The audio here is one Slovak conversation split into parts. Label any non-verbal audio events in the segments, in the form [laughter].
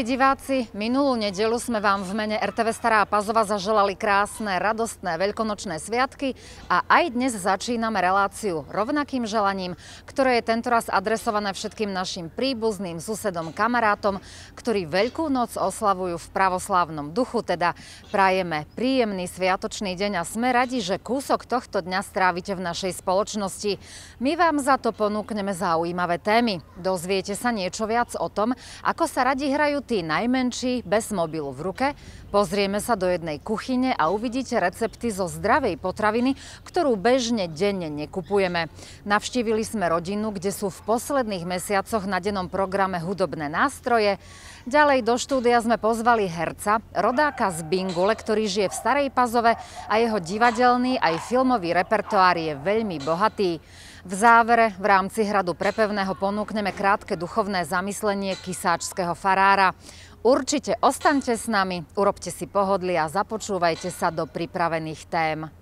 Milí diváci, minulú nedelu sme vám v mene RTV Stará Pazova zaželali krásne, radostné veľkonočné sviatky a aj dnes začíname reláciu rovnakým želaním, ktoré je tentoraz adresované všetkým našim príbuzným, susedom, kamarátom, ktorí Veľkú noc oslavujú v pravoslávnom duchu, teda prajeme príjemný sviatočný deň a sme radi, že kúsok tohto dňa strávite v našej spoločnosti. My vám za to ponúkneme zaujímavé témy. Dozviete sa niečo viac o tom, ako sa radi hrajú tí najmenší, bez mobilu v ruke. Pozrieme sa do jednej kuchyne a uvidíte recepty zo zdravej potraviny, ktorú bežne denne nekupujeme. Navštívili sme rodinu, kde sú v posledných mesiacoch na dennom programe hudobné nástroje. Ďalej do štúdia sme pozvali herca, rodáka z Bingule, ktorý žije v Starej Pazove a jeho divadelný aj filmový repertoár je veľmi bohatý. V závere v rámci Hradu Prepevného ponúkneme krátke duchovné zamyslenie kisáčského farára. Určite ostaňte s nami, urobte si pohodli a započúvajte sa do pripravených tém.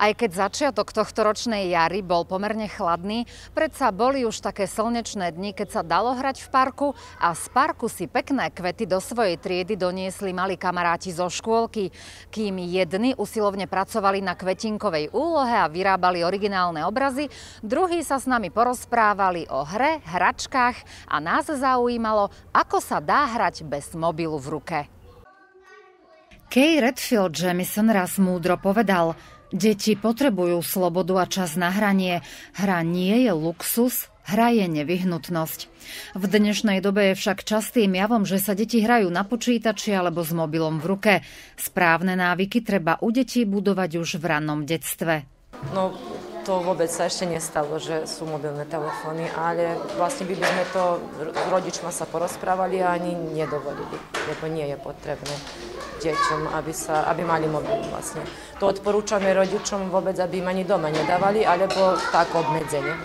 Aj keď začiatok tohto ročnej jary bol pomerne chladný, predsa boli už také slnečné dni, keď sa dalo hrať v parku a z parku si pekné kvety do svojej triedy doniesli mali kamaráti zo škôlky, kým jedni usilovne pracovali na kvetinkovej úlohe a vyrábali originálne obrazy, druhí sa s nami porozprávali o hre, hračkách a nás zaujímalo, ako sa dá hrať bez mobilu v ruke. Kay Redfield Jamison raz múdro povedal – Deti potrebujú slobodu a čas na hranie. Hra nie je luxus, Hra je nevyhnutnosť. V dnešnej dobe je však častým javom, že sa deti hrajú na počítači alebo s mobilom v ruke. Správne návyky treba u detí budovať už v rannom detstve. No, to vôbec sa ešte nestalo, že sú mobilné telefóny, ale vlastne by, by sme to rodičmi sa porozprávali a ani nedovolili, lebo nie je potrebné deťom, aby, sa, aby mali mobil vlastne. To odporúčame rodičom vôbec, aby im ani doma nedávali, alebo tak obmedzenie.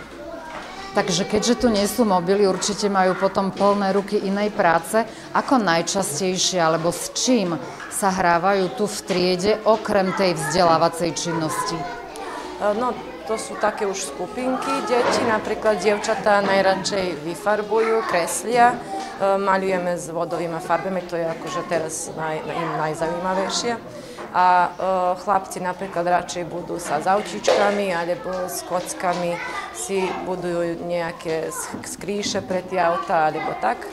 Takže keďže tu nie sú mobily, určite majú potom plné ruky inej práce. Ako najčastejšie, alebo s čím sa hrávajú tu v triede, okrem tej vzdelávacej činnosti? No, to sú také už skupinky detí, napríklad dievčatá najradšej vyfarbujú, kreslia, e, maľujeme s vodovými farbami, to je akože teraz naj, im najzaujímavejšie. A e, chlapci napríklad radšej budú sa s autíčkami alebo s kockami, si budujú nejaké skríše pre tie autá alebo tak. E,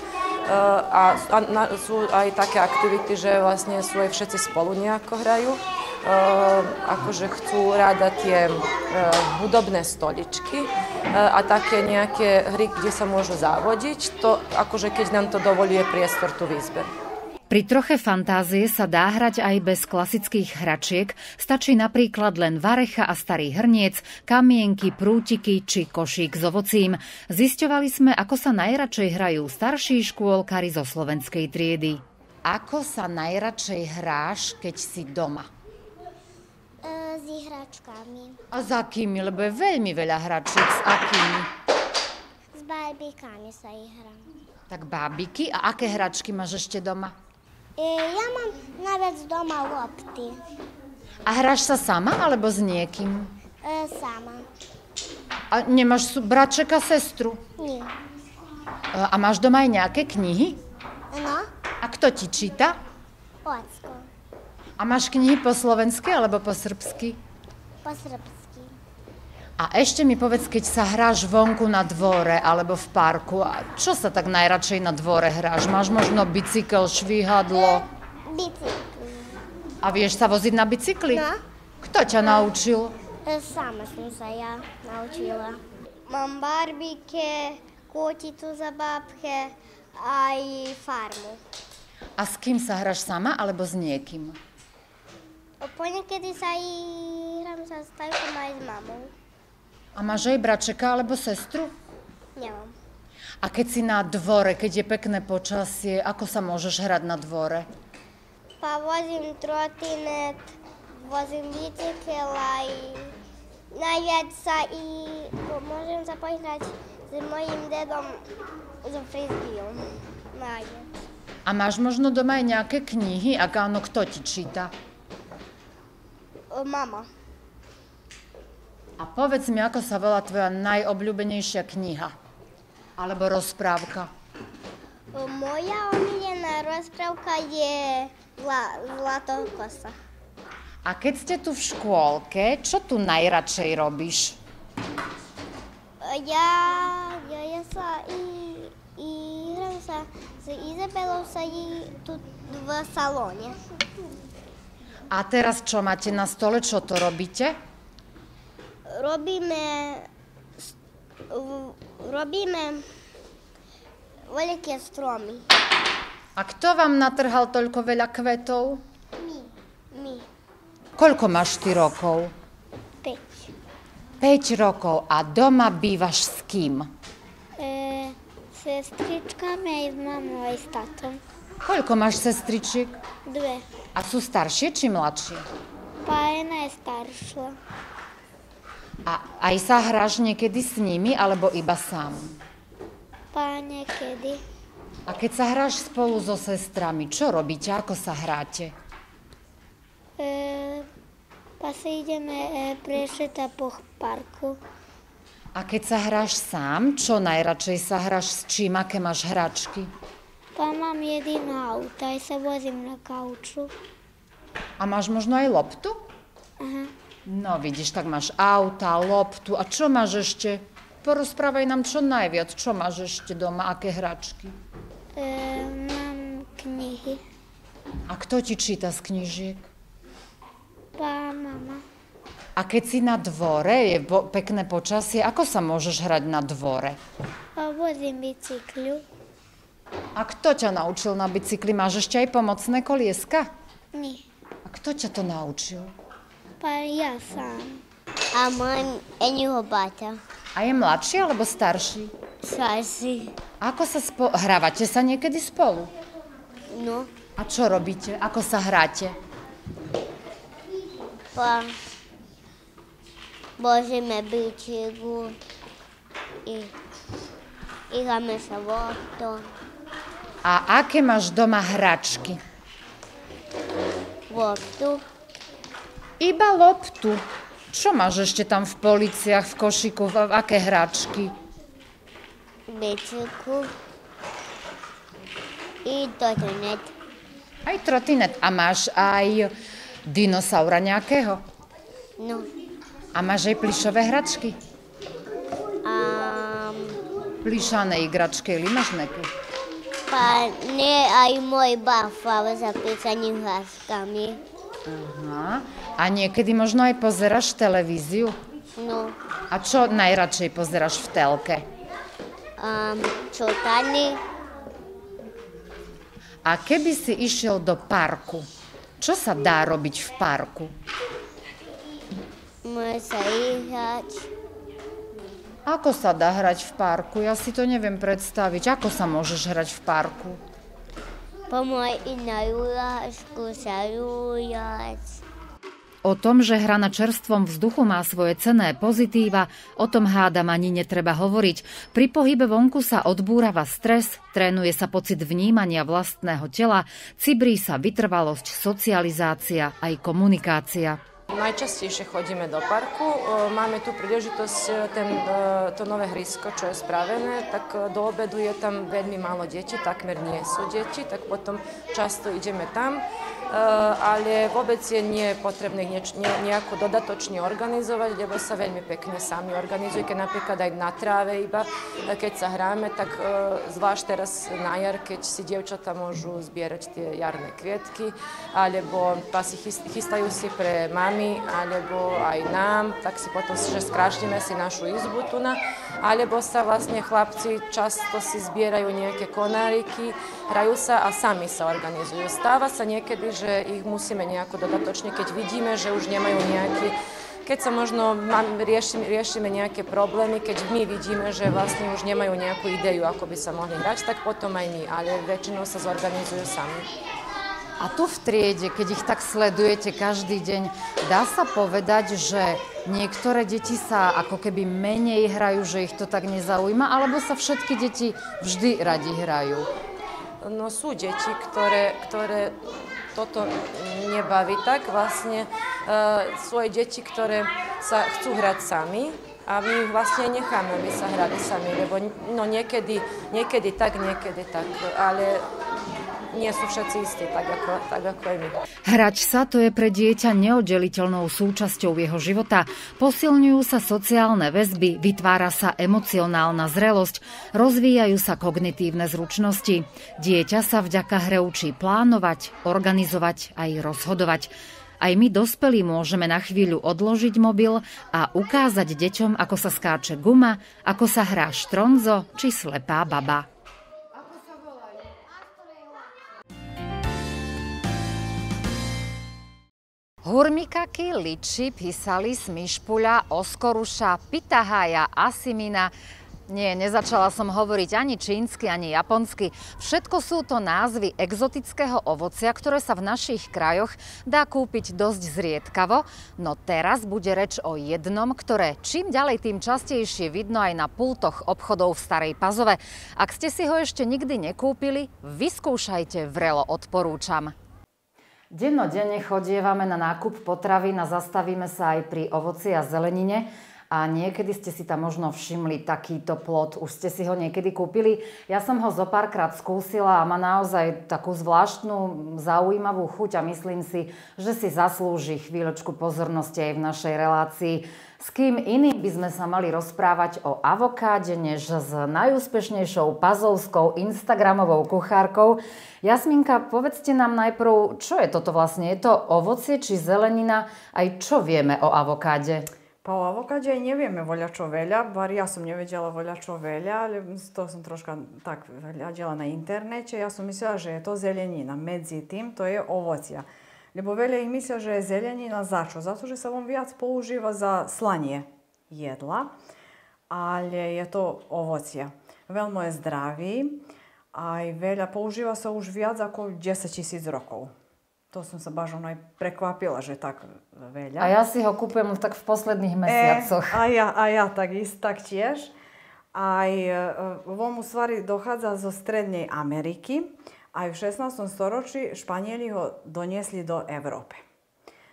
a, a na, sú aj také aktivity, že vlastne sú aj všetci spolu nejako hrajú. Ehm, akože chcú rada tie ehm, hudobné stoličky ehm, a také nejaké hry, kde sa môžu závodiť, to akože keď nám to dovoluje priestor tu v izbe. Pri troche fantázie sa dá hrať aj bez klasických hračiek, stačí napríklad len varecha a starý hrniec, kamienky, prútiky či košík s ovocím. Zisťovali sme, ako sa najradšej hrajú starší škôlkari zo slovenskej triedy. Ako sa najradšej hráš, keď si doma? s ich hračkami. A s akými? Lebo je veľmi veľa hračiek. S akými? S bábikami sa ich hrám. Tak bábiky? A aké hračky máš ešte doma? E, ja mám najviac doma lopty. A hráš sa sama alebo s niekým? E, sama. A nemáš bračeka, sestru? Nie. E, a máš doma aj nejaké knihy? No. A kto ti číta? Ocko. A máš knihy po slovensky alebo po srbsky? Po srbsky. A ešte mi povedz, keď sa hráš vonku na dvore alebo v parku, a čo sa tak najradšej na dvore hráš? Máš možno bicykel, švíhadlo? E, bicykel. A vieš sa voziť na bicykli? No. Kto ťa no. naučil? E, sama som sa ja naučila. Mám barbike, kotitu za babke, aj farmu. A s kým sa hráš sama alebo s niekým? Ponekedy sa aj hram sa tajkom aj s mamou. A máš aj bračeka alebo sestru? Nemám. A keď si na dvore, keď je pekné počasie, ako sa môžeš hrať na dvore? Pa vozím trotinet, vozím bicykel aj najviac sa i môžem sa pohrať s mojim dedom so frisbíom. Najviac. A máš možno doma aj nejaké knihy? Ak áno, kto ti číta? mama. A povedz mi, ako sa volá tvoja najobľúbenejšia kniha alebo rozprávka? Moja omílená rozprávka je kosa. A keď ste tu v škôlke, čo tu najradšej robíš? Ja, ja, ja sa i, i hram sa s Izabelou sa i tu v salóne. A teraz čo máte na stole? Čo to robíte? Robíme... Robíme veľké stromy. A kto vám natrhal toľko veľa kvetov? My. My. Koľko máš ty rokov? 5. 5 rokov. A doma bývaš s kým? E, sestričkami aj s mamou aj s tatom. Koľko máš sestričiek? Dve. A sú staršie či mladšie? Pájena je staršia. A aj sa hráš niekedy s nimi, alebo iba sám? Pa niekedy. A keď sa hráš spolu so sestrami, čo robíte, ako sa hráte? E, pa si ideme e, prešeta po parku. A keď sa hráš sám, čo najradšej sa hráš s čím, aké máš hračky? Pa mám jedino auto, aj sa vozím na kauču. A máš možno aj loptu? Aha. No vidíš, tak máš auta, loptu, a čo máš ešte? Porozprávaj nám čo najviac, čo máš ešte doma, aké hračky? E, mám knihy. A kto ti číta z knižiek? Pa mama. A keď si na dvore, je pekné počasie, ako sa môžeš hrať na dvore? Vozím bicykľu. A kto ťa naučil na bicykli? Máš ešte aj pomocné kolieska? Nie. A kto ťa to naučil? Pán ja sám. A môj Eniho báťa. A je mladší alebo starší? Starší. Ako sa spo... Hrávate sa niekedy spolu? No. A čo robíte? Ako sa hráte? Pa... Božíme bicyku i... I hráme sa vodom. A aké máš doma hračky? Loptu. Iba loptu. Čo máš ešte tam v policiach, v košiku, v, aké hračky? Bicyklu. I trotinet. Aj trotinet. A máš aj dinosaura nejakého? No. A máš aj plišové hračky? Um... Plišané igračky, ili máš pane aj môj bafáve za písaním hláskami. Aha. A niekedy možno aj pozeraš televíziu? No. A čo najradšej pozeraš v telke? Um, čo tani. A keby si išiel do parku, čo sa dá robiť v parku? Môže sa íhať. Ako sa dá hrať v parku? Ja si to neviem predstaviť. Ako sa môžeš hrať v parku? Pomôj na rúľačku sa júľať. O tom, že hra na čerstvom vzduchu má svoje cené pozitíva, o tom hádam ani netreba hovoriť. Pri pohybe vonku sa odbúrava stres, trénuje sa pocit vnímania vlastného tela, cibrí sa vytrvalosť, socializácia aj komunikácia. Najčastejšie chodíme do parku. E, máme tu príležitosť e, ten, e, to nové hrysko, čo je spravené, tak do obedu je tam veľmi málo detí, takmer nie sú deti, tak potom často ideme tam. Ale vôbec je nie potrebné nieč, nie, nejako dodatočne organizovať, lebo sa veľmi pekne sami organizujú, keď napríklad aj na tráve iba, keď sa hráme, tak zvlášť teraz na jar, keď si dievčata môžu zbierať tie jarné kvietky, alebo pasi chystajú si pre mami deťmi alebo aj nám, tak si potom že skrášlime si našu izbu tu na, alebo sa vlastne chlapci často si zbierajú nejaké konáriky, hrajú sa a sami sa organizujú. Stáva sa niekedy, že ich musíme nejako dodatočne, keď vidíme, že už nemajú nejaký keď sa možno riešime, riešime nejaké problémy, keď my vidíme, že vlastne už nemajú nejakú ideju, ako by sa mohli hrať, tak potom aj my, ale väčšinou sa zorganizujú sami. A tu v triede, keď ich tak sledujete každý deň, dá sa povedať, že niektoré deti sa ako keby menej hrajú, že ich to tak nezaujíma, alebo sa všetky deti vždy radi hrajú? No sú deti, ktoré, ktoré toto nebaví tak. Vlastne e, sú aj deti, ktoré sa chcú hrať sami, a my ich vlastne necháme, aby sa hrali sami, lebo no niekedy, niekedy tak, niekedy tak, ale nie sú všetci istí, tak ako, tak ako aj my. Hrať sa to je pre dieťa neoddeliteľnou súčasťou jeho života. Posilňujú sa sociálne väzby, vytvára sa emocionálna zrelosť, rozvíjajú sa kognitívne zručnosti. Dieťa sa vďaka hre učí plánovať, organizovať aj rozhodovať. Aj my dospelí môžeme na chvíľu odložiť mobil a ukázať deťom, ako sa skáče guma, ako sa hrá štronzo či slepá baba. Hurmikaky, liči, písali, smišpuľa, oskoruša, pitahaja, asimina. Nie, nezačala som hovoriť ani čínsky, ani japonsky. Všetko sú to názvy exotického ovocia, ktoré sa v našich krajoch dá kúpiť dosť zriedkavo, no teraz bude reč o jednom, ktoré čím ďalej tým častejšie vidno aj na pultoch obchodov v Starej Pazove. Ak ste si ho ešte nikdy nekúpili, vyskúšajte, vrelo odporúčam. Dennodenne chodievame na nákup potravy a zastavíme sa aj pri ovoci a zelenine. A niekedy ste si tam možno všimli takýto plot, už ste si ho niekedy kúpili. Ja som ho zo párkrát skúsila a má naozaj takú zvláštnu, zaujímavú chuť a myslím si, že si zaslúži chvíľočku pozornosti aj v našej relácii. S kým iným by sme sa mali rozprávať o avokáde, než s najúspešnejšou pazovskou instagramovou kuchárkou. Jasminka, povedzte nám najprv, čo je toto vlastne? Je to ovocie či zelenina? Aj čo vieme o avokáde? Po avokáde avokade nevieme voľa čo veľa, bar ja som nevedela voľa, čo veľa, ale to som troška tak hľadela na internete. Ja som myslela, že je to zelenina. Medzi tým to je ovocia. Lebo veľa ich myslia, že je zelenina za čo? Za to, že sa vám viac používa za slanie jedla, ale je to ovocie. Veľmi je zdravý, aj veľa používa sa už viac ako 10 tisíc rokov. To som sa baž aj prekvapila, že tak veľa. A ja si ho kúpujem tak v posledných eh, mesiacoch. E, a ja, a ja tak, tak tiež. Aj e, eh, vom u stvari dochádza zo Strednej Ameriky aj i u 16. storočí Španjeli ho donijesli do Europe.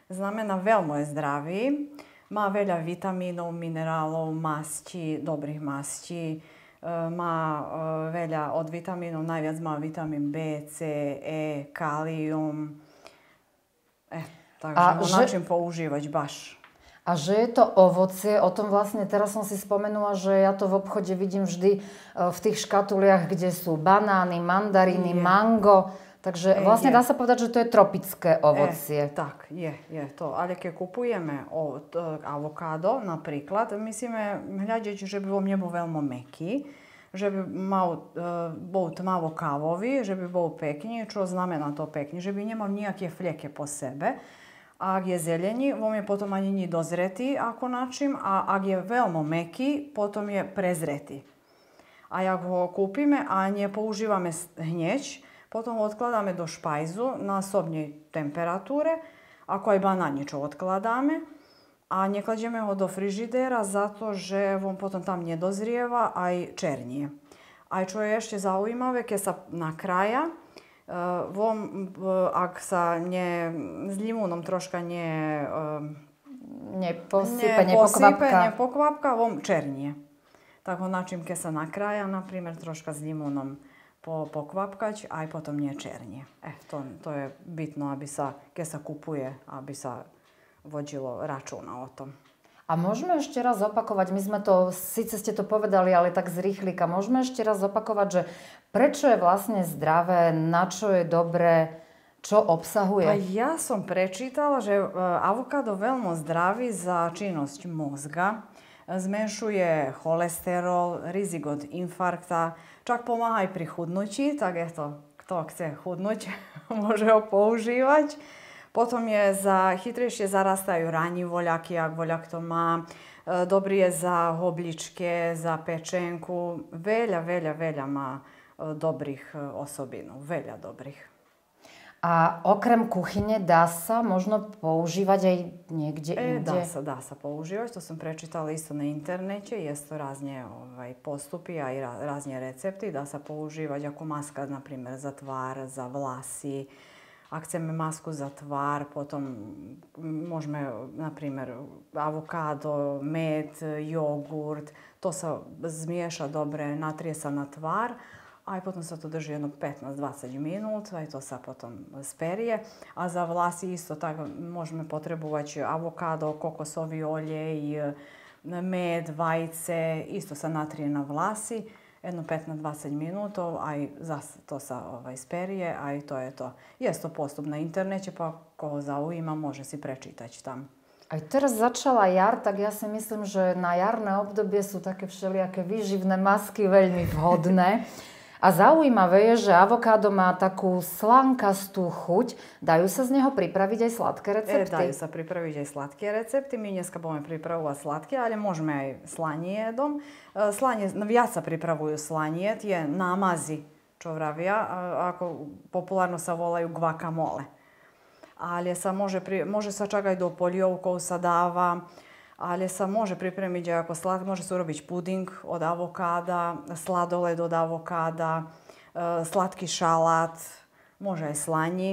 Znamená veľmi je zdraviji, ma velja vitaminov, mineralov, dobrých dobrih e, má ma e, velja od vitaminov, najviac má vitamin B, C, E, kalium. E, eh, tako, a, način že... použivač baš. A že je to ovocie, o tom vlastne teraz som si spomenula, že ja to v obchode vidím vždy e, v tých škatuliach, kde sú banány, mandariny, je. mango. Takže je, vlastne je. dá sa povedať, že to je tropické ovocie. Je, tak, je, je to. Ale keď kupujeme avokádo napríklad, musíme hľadiť, že by vo mne bol veľmi meký, že by mal, e, bol tmavo kávový, že by bol pekný, čo znamená to pekný, že by nemal nejaké flieke po sebe. Ak je zelený, on je potom ani nie dozreti ako način, a ak je veľmi meki, potom je prezretý. A ak ho kúpime a nje hneď, potom potom odkladáme do špajzu na sobnje temperature, ako je bananjičo odkladáme a nekladieme ho do frižidera zato že on potom tam nedozrieva dozrijeva, černie. i A i čo je ešte zaujímavé, keď sa nakraja, kraja, Eh, vom, eh, ak sa ne, s limónom troška ne... Eh, Neposype, nepokvapka. nepokvapka, vom černie. Tak ho načím, keď sa nakrája, napríklad troška s limónom po, pokvapkať, aj potom nie černie. Eh, to, to je bitno, aby sa, keď sa kupuje, aby sa vodilo račúna o tom. A môžeme ešte raz opakovať, my sme to, síce ste to povedali, ale tak z rýchlika, môžeme ešte raz opakovať, že prečo je vlastne zdravé, na čo je dobré, čo obsahuje? A ja som prečítala, že e, avokádo veľmi zdravý za činnosť mozga. E, zmenšuje cholesterol, rizik od infarkta, čak pomáha i pri chudnutí, tak to kto chce chudnúť, [laughs] môže ho používať. Potom je za, chytrejšie zarastaju rani voľaky, jak voljak to má. E, dobrý je za obličke, za pečenku. veľa, veľa velja ma dobrih e, osobinu, no, veľa dobrých. A okrem kuchyne dá sa možno používať aj niekde e, inde? Dá sa, dá sa používať. To sam prečitala isto na internete. to rázne ovaj, postupi, a rázne recepty, dá Da sa používať ako maska, napríklad za tvár, za vlasy, ak chceme masku za tvar, potom môžeme na primjer, med, jogurt. To sa zmieša dobre, natrie sa na tvar. a i potom se to drži jednog 15-20 minuta i to se potom sperije. A za vlasi isto tako možemo potrebovati avokado, kokosovi olje i e, med, vajce, isto sa natrije na vlasi. Jedno 15-20 minuta, i za to sa ovaj, sperije, a i to je to. Jest to postup na internetu, pa ko zaujima može si prečitać tam. i teraz začala jar, tak ja se mislim že na jarne obdobie su takve všelijaké výživné maske veľmi vhodne. [laughs] A zaujímavé je, že avokádo má takú slankastú chuť. Dajú sa z neho pripraviť aj sladké e, recepty? E, dajú sa pripraviť aj sladké recepty. My dneska budeme pripravovať sladké, ale môžeme aj slanie jedom. E, slanie, no, viac sa pripravujú slanie, tie námazy, čo vravia, ako populárno sa volajú guacamole. Ale sa môže, môže sa čakať do polievkov, sa dáva, ale sa môže pripremiť aj ako slad, môže sa urobiť puding od avokáda, sladoled od avokáda, e, sladký šalát, môže aj slani,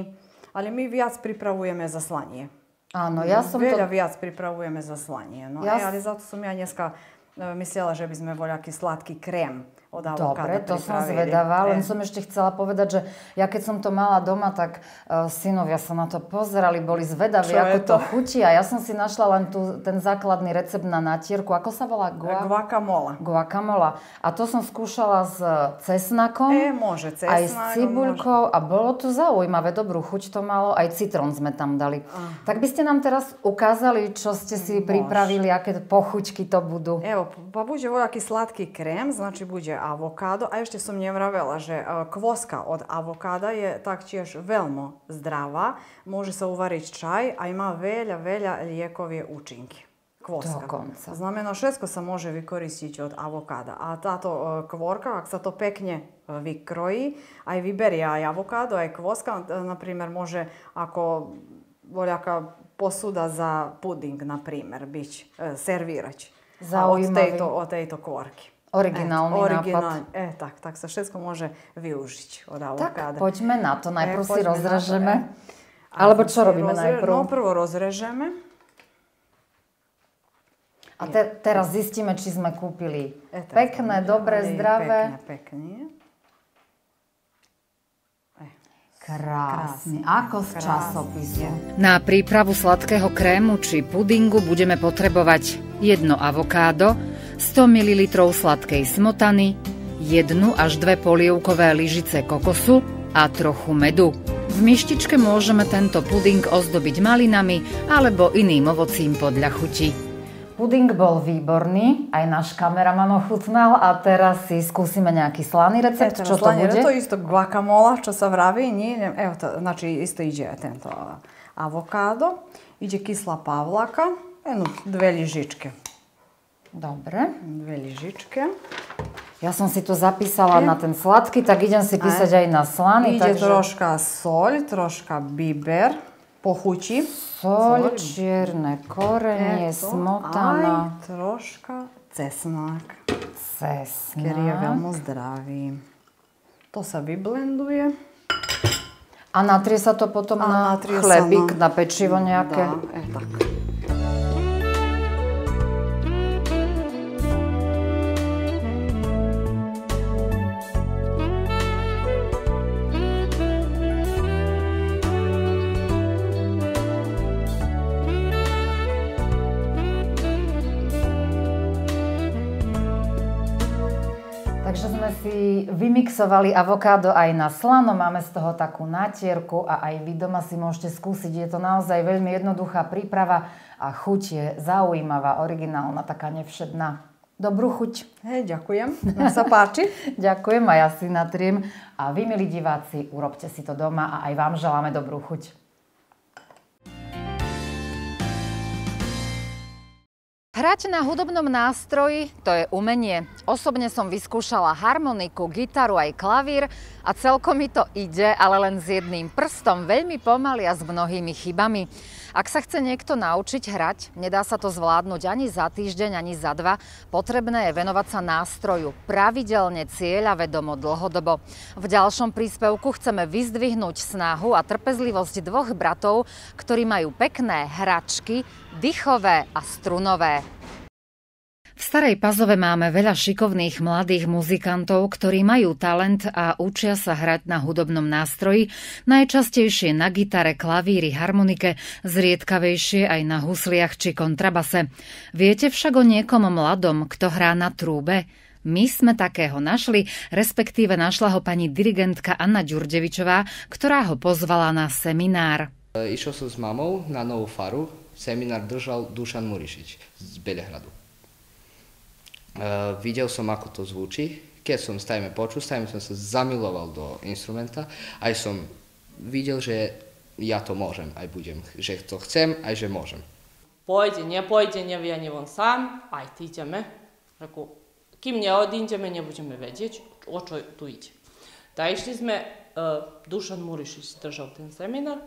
ale my viac pripravujeme za slanie. Áno, ja som Veľa to... viac pripravujeme za slanie. No, ja... ale za to som ja dneska e, myslela, že by sme boli aký sladký krém od Dobre, to som zvedavá, len eh. som ešte chcela povedať, že ja keď som to mala doma, tak uh, synovia sa na to pozerali, boli zvedaví, Čo ako to? to chutí a ja som si našla len tu, ten základný recept na natierku, ako sa volá? Gua... Eh, guacamola. Guacamola. A to som skúšala s cesnakom, e, môže, cesnak, aj s cibuľkou môže. a bolo to zaujímavé, dobrú chuť to malo, aj citrón sme tam dali. Uh. Tak by ste nám teraz ukázali, čo ste si pripravili, aké pochuťky to budú. Evo, bude voľaký sladký krém, znači bude avokado, a ešte som nevravela, že e, kvoska od avokada je taktiež veľmi zdrava, može se uvariť čaj a ima velja velja liekovie účinky. Kvoska. Znameno konca. Znamená, može sa môže od avokada. A tato e, kvorka, ako sa to pekne a e, aj vyberie aj avokado, aj kvoska, primjer može ako voljaka posuda za puding, na primjer, bić, servirać. Od tejto, od tejto Originálny e, original, nápad. E, tak, tak sa všetko môže využiť od avokáda. Tak, poďme na to. E, najprv e, si rozrežeme. Na to, e. Alebo čo robíme rozre... najprv? No, prvo rozrežeme. A te, teraz zistíme, či sme kúpili e, tak, pekné, dobré, zdravé. Pekne, pekne. Krásne, ako z časopisu. Na prípravu sladkého krému či pudingu budeme potrebovať jedno avokádo, 100 ml sladkej smotany, 1 až 2 polievkové lyžice kokosu a trochu medu. V mištičke môžeme tento puding ozdobiť malinami alebo iným ovocím podľa chuti. Puding bol výborný, aj náš kameraman ochutnal a teraz si skúsime nejaký slaný recept. E, čo to bude? To isto guacamole, čo sa vraví. Nie, evo to, znači isto ide tento eh, avokádo, ide kyslá pavlaka, jednu, dve lyžičky. Dobre, dve lyžičky. Ja som si to zapísala na ten sladký, tak idem si písať aj, aj na slaný. Ide takže... troška soľ, troška biber, pochuti. Soľ, soľ. čierne korenie, smotana. Aj troška cesnak. Cesnak. Ktorý je veľmi zdravý. To sa vyblenduje. A natrie sa to potom a na chlebík, na... na pečivo nejaké? Dá, e, tak. vymixovali avokádo aj na slano, máme z toho takú natierku a aj vy doma si môžete skúsiť. Je to naozaj veľmi jednoduchá príprava a chuť je zaujímavá, originálna, taká nevšedná. Dobrú chuť. Hej, ďakujem. Nech sa páči. [laughs] ďakujem a ja si natriem. A vy, milí diváci, urobte si to doma a aj vám želáme dobrú chuť. Hrať na hudobnom nástroji to je umenie. Osobne som vyskúšala harmoniku, gitaru aj klavír a celkom mi to ide, ale len s jedným prstom, veľmi pomaly a s mnohými chybami. Ak sa chce niekto naučiť hrať, nedá sa to zvládnuť ani za týždeň, ani za dva. Potrebné je venovať sa nástroju pravidelne, vedomo, dlhodobo. V ďalšom príspevku chceme vyzdvihnúť snahu a trpezlivosť dvoch bratov, ktorí majú pekné hračky, dýchové a strunové. V Starej Pazove máme veľa šikovných mladých muzikantov, ktorí majú talent a učia sa hrať na hudobnom nástroji, najčastejšie na gitare, klavíri, harmonike, zriedkavejšie aj na husliach či kontrabase. Viete však o niekom mladom, kto hrá na trúbe? My sme takého našli, respektíve našla ho pani dirigentka Anna Ďurdevičová, ktorá ho pozvala na seminár. Išiel som s mamou na novú faru, seminár držal Dušan Murišič z Belehradu. Uh, videl som, ako to zvučí. Keď som stajme počul, stajme som sa zamiloval do instrumenta. Aj som videl, že ja to môžem, aj budem, že to chcem, aj že môžem. Pojde, ne pojde, ne vjeni sám, aj ty ideme. Reku, kým ne odinđeme, ne budeme vedjeć, očoj tu ide. Da išli sme, uh, Dušan Murišić držal ten seminar,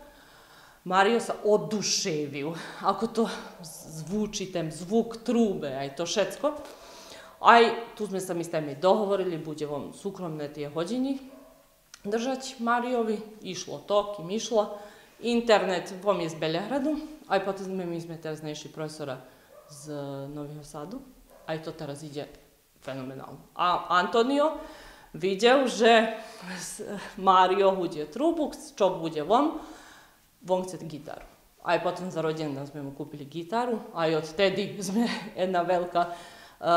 Mario sa oduševil, ako to zvuči, ten zvuk trube, aj to všetko. Aj tu sme sa my s tými dohovorili, bude vám súkromné tie hodiny držať Mariovi. Išlo to, kým išlo. Internet vám je z Beljahradu, aj potom sme, my sme teraz našli profesora z e, Nového Sadu. Aj to teraz ide fenomenalno. A Antonio videl, že e, Mario hudje trubu, čo bude von, von chce gitaru. Aj potom za rodinu sme mu kúpili gitaru, aj odtedy sme [laughs] jedna velika E, e,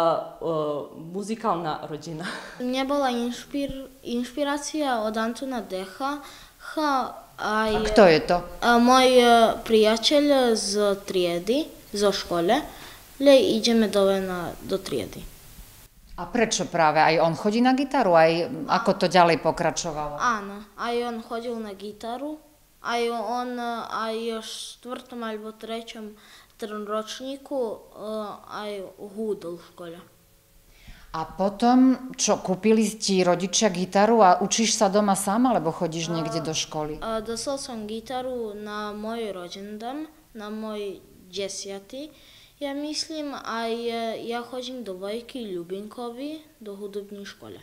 muzikálna rodina. Mne bola inšpir, inšpirácia od Antona Decha. Ha, aj, A kto je to? A, e, môj priateľ z triedy, zo škole. Le ideme dole na, do triedy. A prečo práve? Aj on chodí na gitaru? Aj ako to ďalej pokračovalo? Áno, aj on chodil na gitaru aj on aj v štvrtom alebo treťom ročníku e, aj húdol v škole. A potom, čo, kúpili ti rodičia gitaru a učíš sa doma sám, alebo chodíš a, niekde do školy? A, dostal som gitaru na môj rodindom, na môj desiatý. Ja myslím, aj ja chodím do Vojky Ľubinkovi, do hudobnej škole.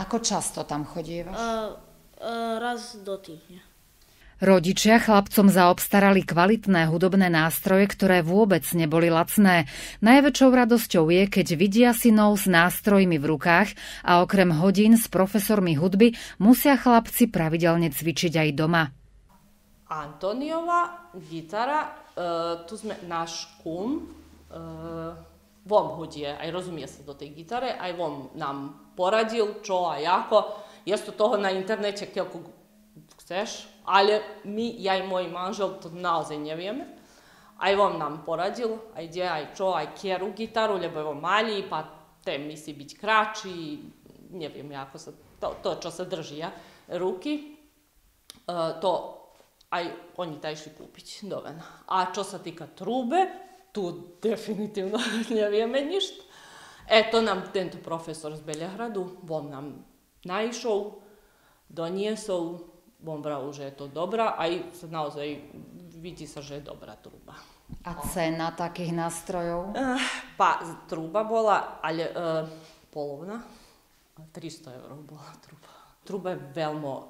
Ako často tam chodívaš? A, a, e, raz do týždňa. Rodičia chlapcom zaobstarali kvalitné hudobné nástroje, ktoré vôbec neboli lacné. Najväčšou radosťou je, keď vidia synov s nástrojmi v rukách a okrem hodín s profesormi hudby musia chlapci pravidelne cvičiť aj doma. Antoniova gitara, e, tu sme náš kum, e, vom hudie aj rozumie sa do tej gitare, aj vom nám poradil, čo a ako. to toho na internete, keľko chceš, ale my, ja i moj manžel to nalazanje vrijeme. Aj on nám poradil, aj kde, aj čo, aj kjeru gitaru, lebo evo malý, pa te misli byť kraći, ne vem jako to, to čo sa drží, ja, ruky, uh, e, to, aj oni taj išli kúpiť do vena. A čo sa týka trube, tu definitivno [laughs] ne vijeme ništa. E, nam tento profesor z Beljahradu, on nam naišol, doniesol, on bral, že je to dobrá, aj naozaj vidí sa, že je dobrá truba. A cena takých nástrojov? Eh, pa, truba bola, ale e, eh, polovna, 300 eur bola truba. Truba je veľmi e,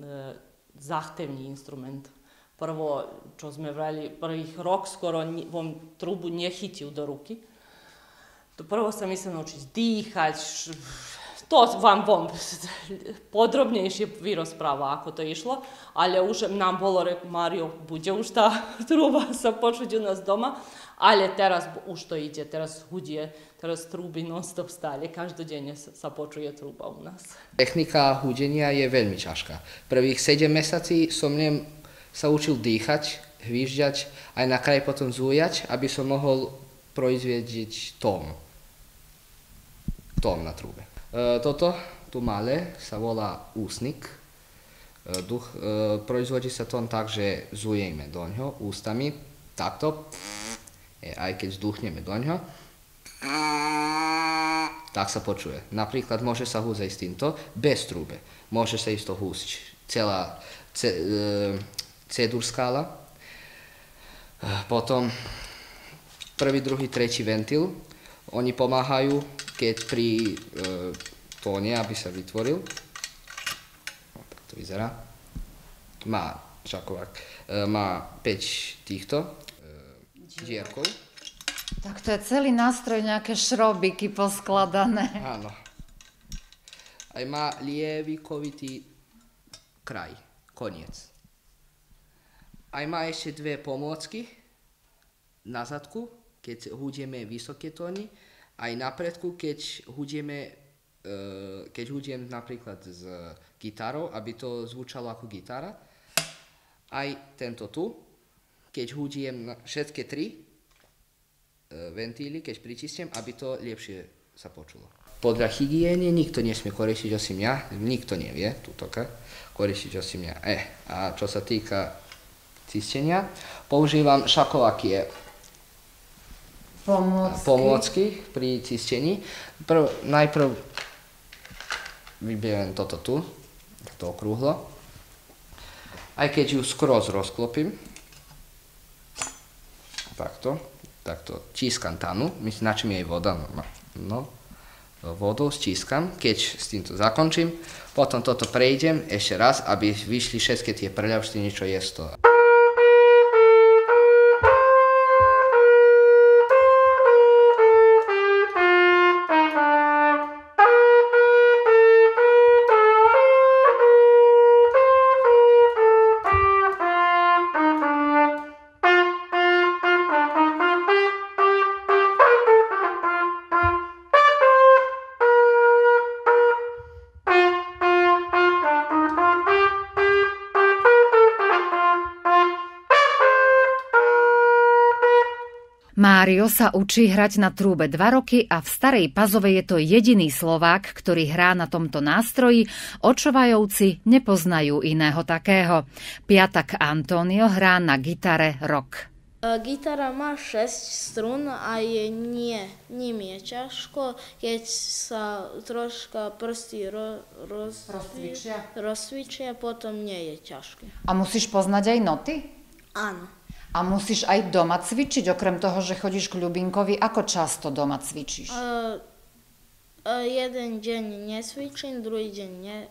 eh, zahtevný instrument. Prvo, čo sme vrali, prvých rok skoro vom trubu nechytil do ruky. To prvo sam mislila naučiti dihać, to vám bom podrobnejšie vyrozpráva, ako to išlo, ale už nám bolo, Mario, bude už tá [laughs] truba sa počuť u nás doma, ale teraz už to ide, teraz hudie, teraz truby non-stop stále, každodenne sa počuje truba u nás. Technika hudenia je veľmi ťažká. Prvých 7 mesiací som nem sa učil dýchať, hvíždať, aj na kraj potom zújať, aby som mohol proizvedieť tón. Tón na trube toto tu malé sa volá úsnik. Duch, proizvodí sa to tak, že zujeme do ňoho ústami, takto, aj keď vzduchneme do ňoho, tak sa počuje. Napríklad môže sa húzať s týmto bez trúbe. Môže sa isto húsiť celá ce, e, cedur skala. Potom prvý, druhý, tretí ventil. Oni pomáhajú keď pri e, tóne, aby sa vytvoril, no, tak to vyzerá, má čakovák, e, má 5 týchto e, dierkov. Tak to je celý nástroj, nejaké šrobiky poskladané. Áno. Aj má lievikovitý kraj, koniec. Aj má ešte dve pomôcky na zadku, keď hudieme vysoké tóny, aj napredku, keď hudieme eh, keď hudiem napríklad s gitarou, aby to zvučalo ako gitara. Aj tento tu, keď hudiem všetky tri eh, ventíly, keď pričistím, aby to lepšie sa počulo. Podľa hygieny nikto nesmie korešiť osi mňa, nikto nevie tutoka korešiť osi mňa. E, a čo sa týka cistenia, používam šakovakie pomôcky, pomôcky pri cistení. Prv, najprv vyberiem toto tu, to okrúhlo. Aj keď ju skoro rozklopím, takto, takto čískam tanu, myslím, na čom je voda, no, no, no. vodou stískam, keď s týmto zakončím, potom toto prejdem ešte raz, aby vyšli všetky tie prľavštiny, čo je z toho. Mario sa učí hrať na trúbe dva roky a v Starej Pazove je to jediný Slovák, ktorý hrá na tomto nástroji, očovajovci nepoznajú iného takého. Piatak Antonio hrá na gitare rock. E, gitara má 6 strun a je nie, ním je ťažko, keď sa troška prsty ro, roz, rozsvičia, potom nie je ťažké. A musíš poznať aj noty? Áno. A musíš aj doma cvičiť, okrem toho, že chodíš k Ľubinkovi, ako často doma cvičíš? Uh, uh, jeden deň necvičím, druhý deň ne, uh,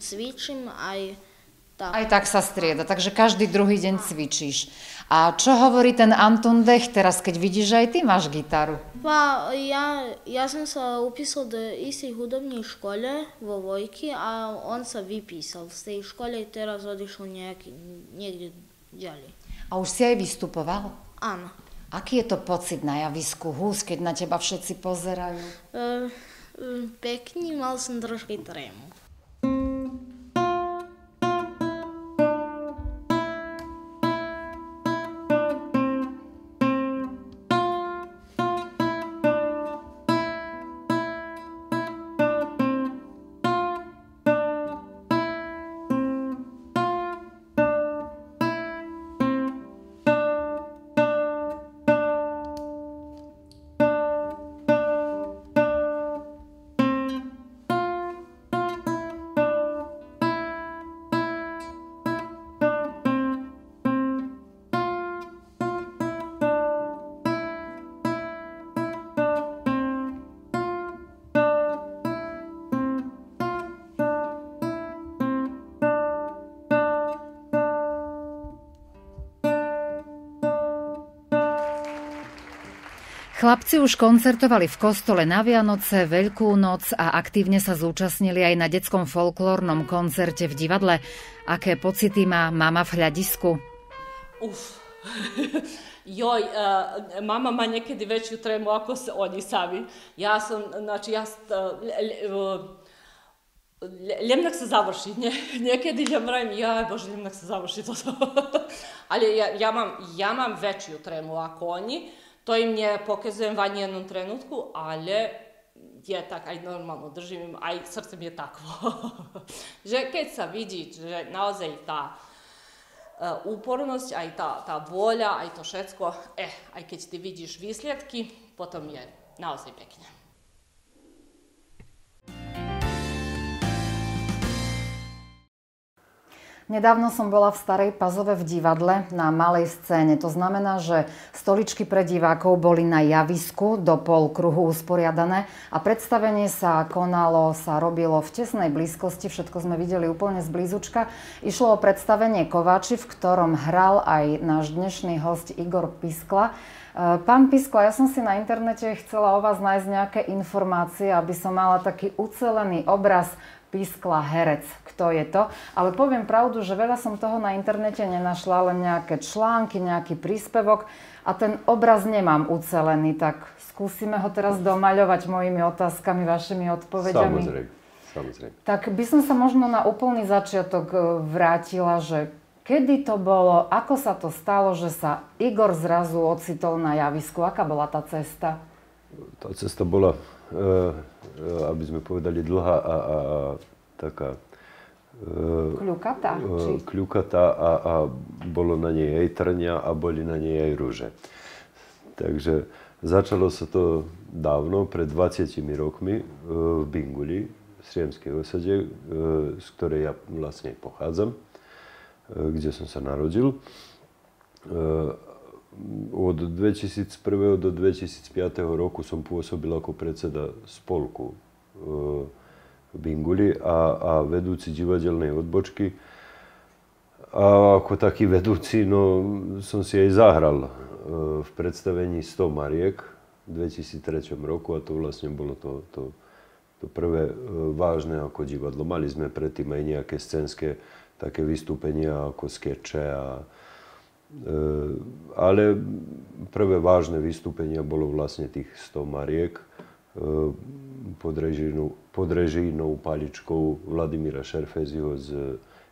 cvičím aj tak. Aj tak sa strieda, takže každý druhý deň cvičíš. A čo hovorí ten Anton Dech teraz, keď vidíš, že aj ty máš gitaru? Pa, ja, ja som sa upísal do istej hudobnej škole vo Vojky a on sa vypísal z tej škole a teraz odišiel nejaký, niekde ďalej. A už si aj vystupoval? Áno. Aký je to pocit na javisku hús, keď na teba všetci pozerajú? Eh, eh, pekný, mal som trošku trému. Chlapci už koncertovali v kostole na Vianoce, Veľkú noc a aktívne sa zúčastnili aj na detskom folklórnom koncerte v divadle. Aké pocity má mama v hľadisku? Uf. [laughs] Joj, uh, mama má niekedy väčšiu tremu ako sa oni sami. Ja som znači, ja... l, eh, Ljemnak eh, se završi, ne, [laughs] nekad ljam rajem, ja, bože, ljemnak se završi to. [laughs] Ali ja, ja, mam, ja mam veću tremu ako oni. Uh, to im nie pokazujem van jednom trenutku, ale je tak, aj normalno držim, aj srce je takvo. [laughs] že keď sa vidí, že naozaj tá uh, e, upornosť, aj tá, tá voľa, aj to všetko, eh, aj keď ty vidíš výsledky, potom je naozaj pekne. Nedávno som bola v Starej Pazove v divadle na malej scéne. To znamená, že stoličky pre divákov boli na javisku do pol kruhu usporiadané a predstavenie sa konalo, sa robilo v tesnej blízkosti. Všetko sme videli úplne z blízučka. Išlo o predstavenie Kováči, v ktorom hral aj náš dnešný host Igor Piskla. E, pán Piskla, ja som si na internete chcela o vás nájsť nejaké informácie, aby som mala taký ucelený obraz pískla herec, kto je to. Ale poviem pravdu, že veľa som toho na internete nenašla, len nejaké články, nejaký príspevok a ten obraz nemám ucelený, tak skúsime ho teraz domaľovať mojimi otázkami, vašimi odpovediami. Samozrejme. Samozrejme. Tak by som sa možno na úplný začiatok e, vrátila, že kedy to bolo, ako sa to stalo, že sa Igor zrazu ocitol na javisku, aká bola tá cesta? Tá cesta bola e, Eh, aby sme povedali, dlhá a, a, a taká... Eh, kľukatá? Eh, či... kľukatá a, a bolo na nej aj trňa a boli na nej aj rúže. Takže začalo sa to dávno, pred 20 rokmi v Binguli, v Sriemskej osade, z ktorej ja vlastne pochádzam, kde som sa narodil od 2001. do 2005. roku som pôsobil ako predseda spolku eh, Binguli a, a vedúci divadelnej odbočky. A ako taký vedúci, no, som si aj zahral eh, v predstavení 100 Mariek v 2003 roku a to vlastne bolo to, to, to prvé eh, vážne ako divadlo. Mali sme predtým aj nejaké scénske také vystúpenia ako skeče a, E, ale prvé vážne vystúpenia bolo vlastne tých 100 mariek e, pod režijnou, pod režijnou paličkou Vladimíra Šerfeziho z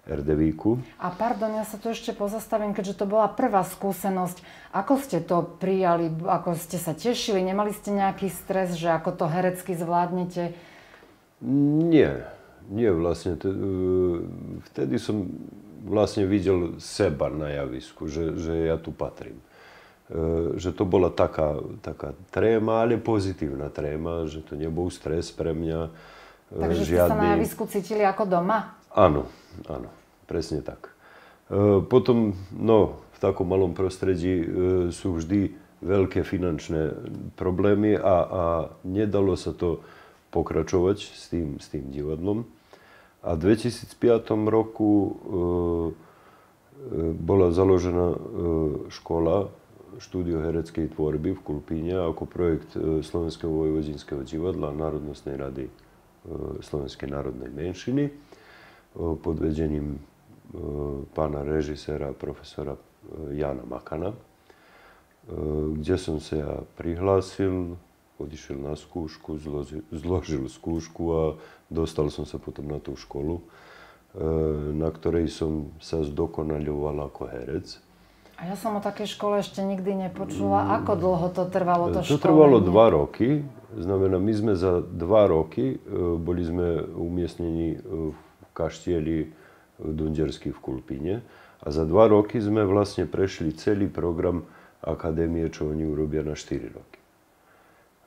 Erdevíku. A pardon, ja sa tu ešte pozastavím, keďže to bola prvá skúsenosť. Ako ste to prijali? Ako ste sa tešili? Nemali ste nejaký stres, že ako to herecky zvládnete? Nie. Nie vlastne. E, vtedy som vlastne videl seba na javisku, že, že ja tu patrim. E, že to bola taká, taká tréma, ale pozitívna tréma, že to nebol stres pre mňa. E, Takže žiadny... ste sa na javisku cítili ako doma? Áno, áno, presne tak. E, potom, no, v takom malom prostredí sú vždy veľké finančné problémy a, a nedalo sa to pokračovať s tým, s tým divadlom. A v 2005 roku e, e, bola založená e, škola štúdio hereckej tvorby v Kulpíne ako projekt Slovenského vojvodinského divadla Národnostnej rady slovenskej národnej menšiny pod vedením pána režisera profesora Jana Makana, gdje sam se ja prihlásil, odišiel na skušku, zložil skušku, a Dostal som sa potom na tú školu, e, na ktorej som sa zdokonaľoval ako herec. A ja som o takej škole ešte nikdy nepočula. Ako dlho to trvalo, to, e, to školenie? To trvalo dva roky. Znamená, my sme za dva roky e, boli sme umiestnení v kaštieli v Dunderský v Kulpine. A za dva roky sme vlastne prešli celý program akadémie, čo oni urobia na 4 roky.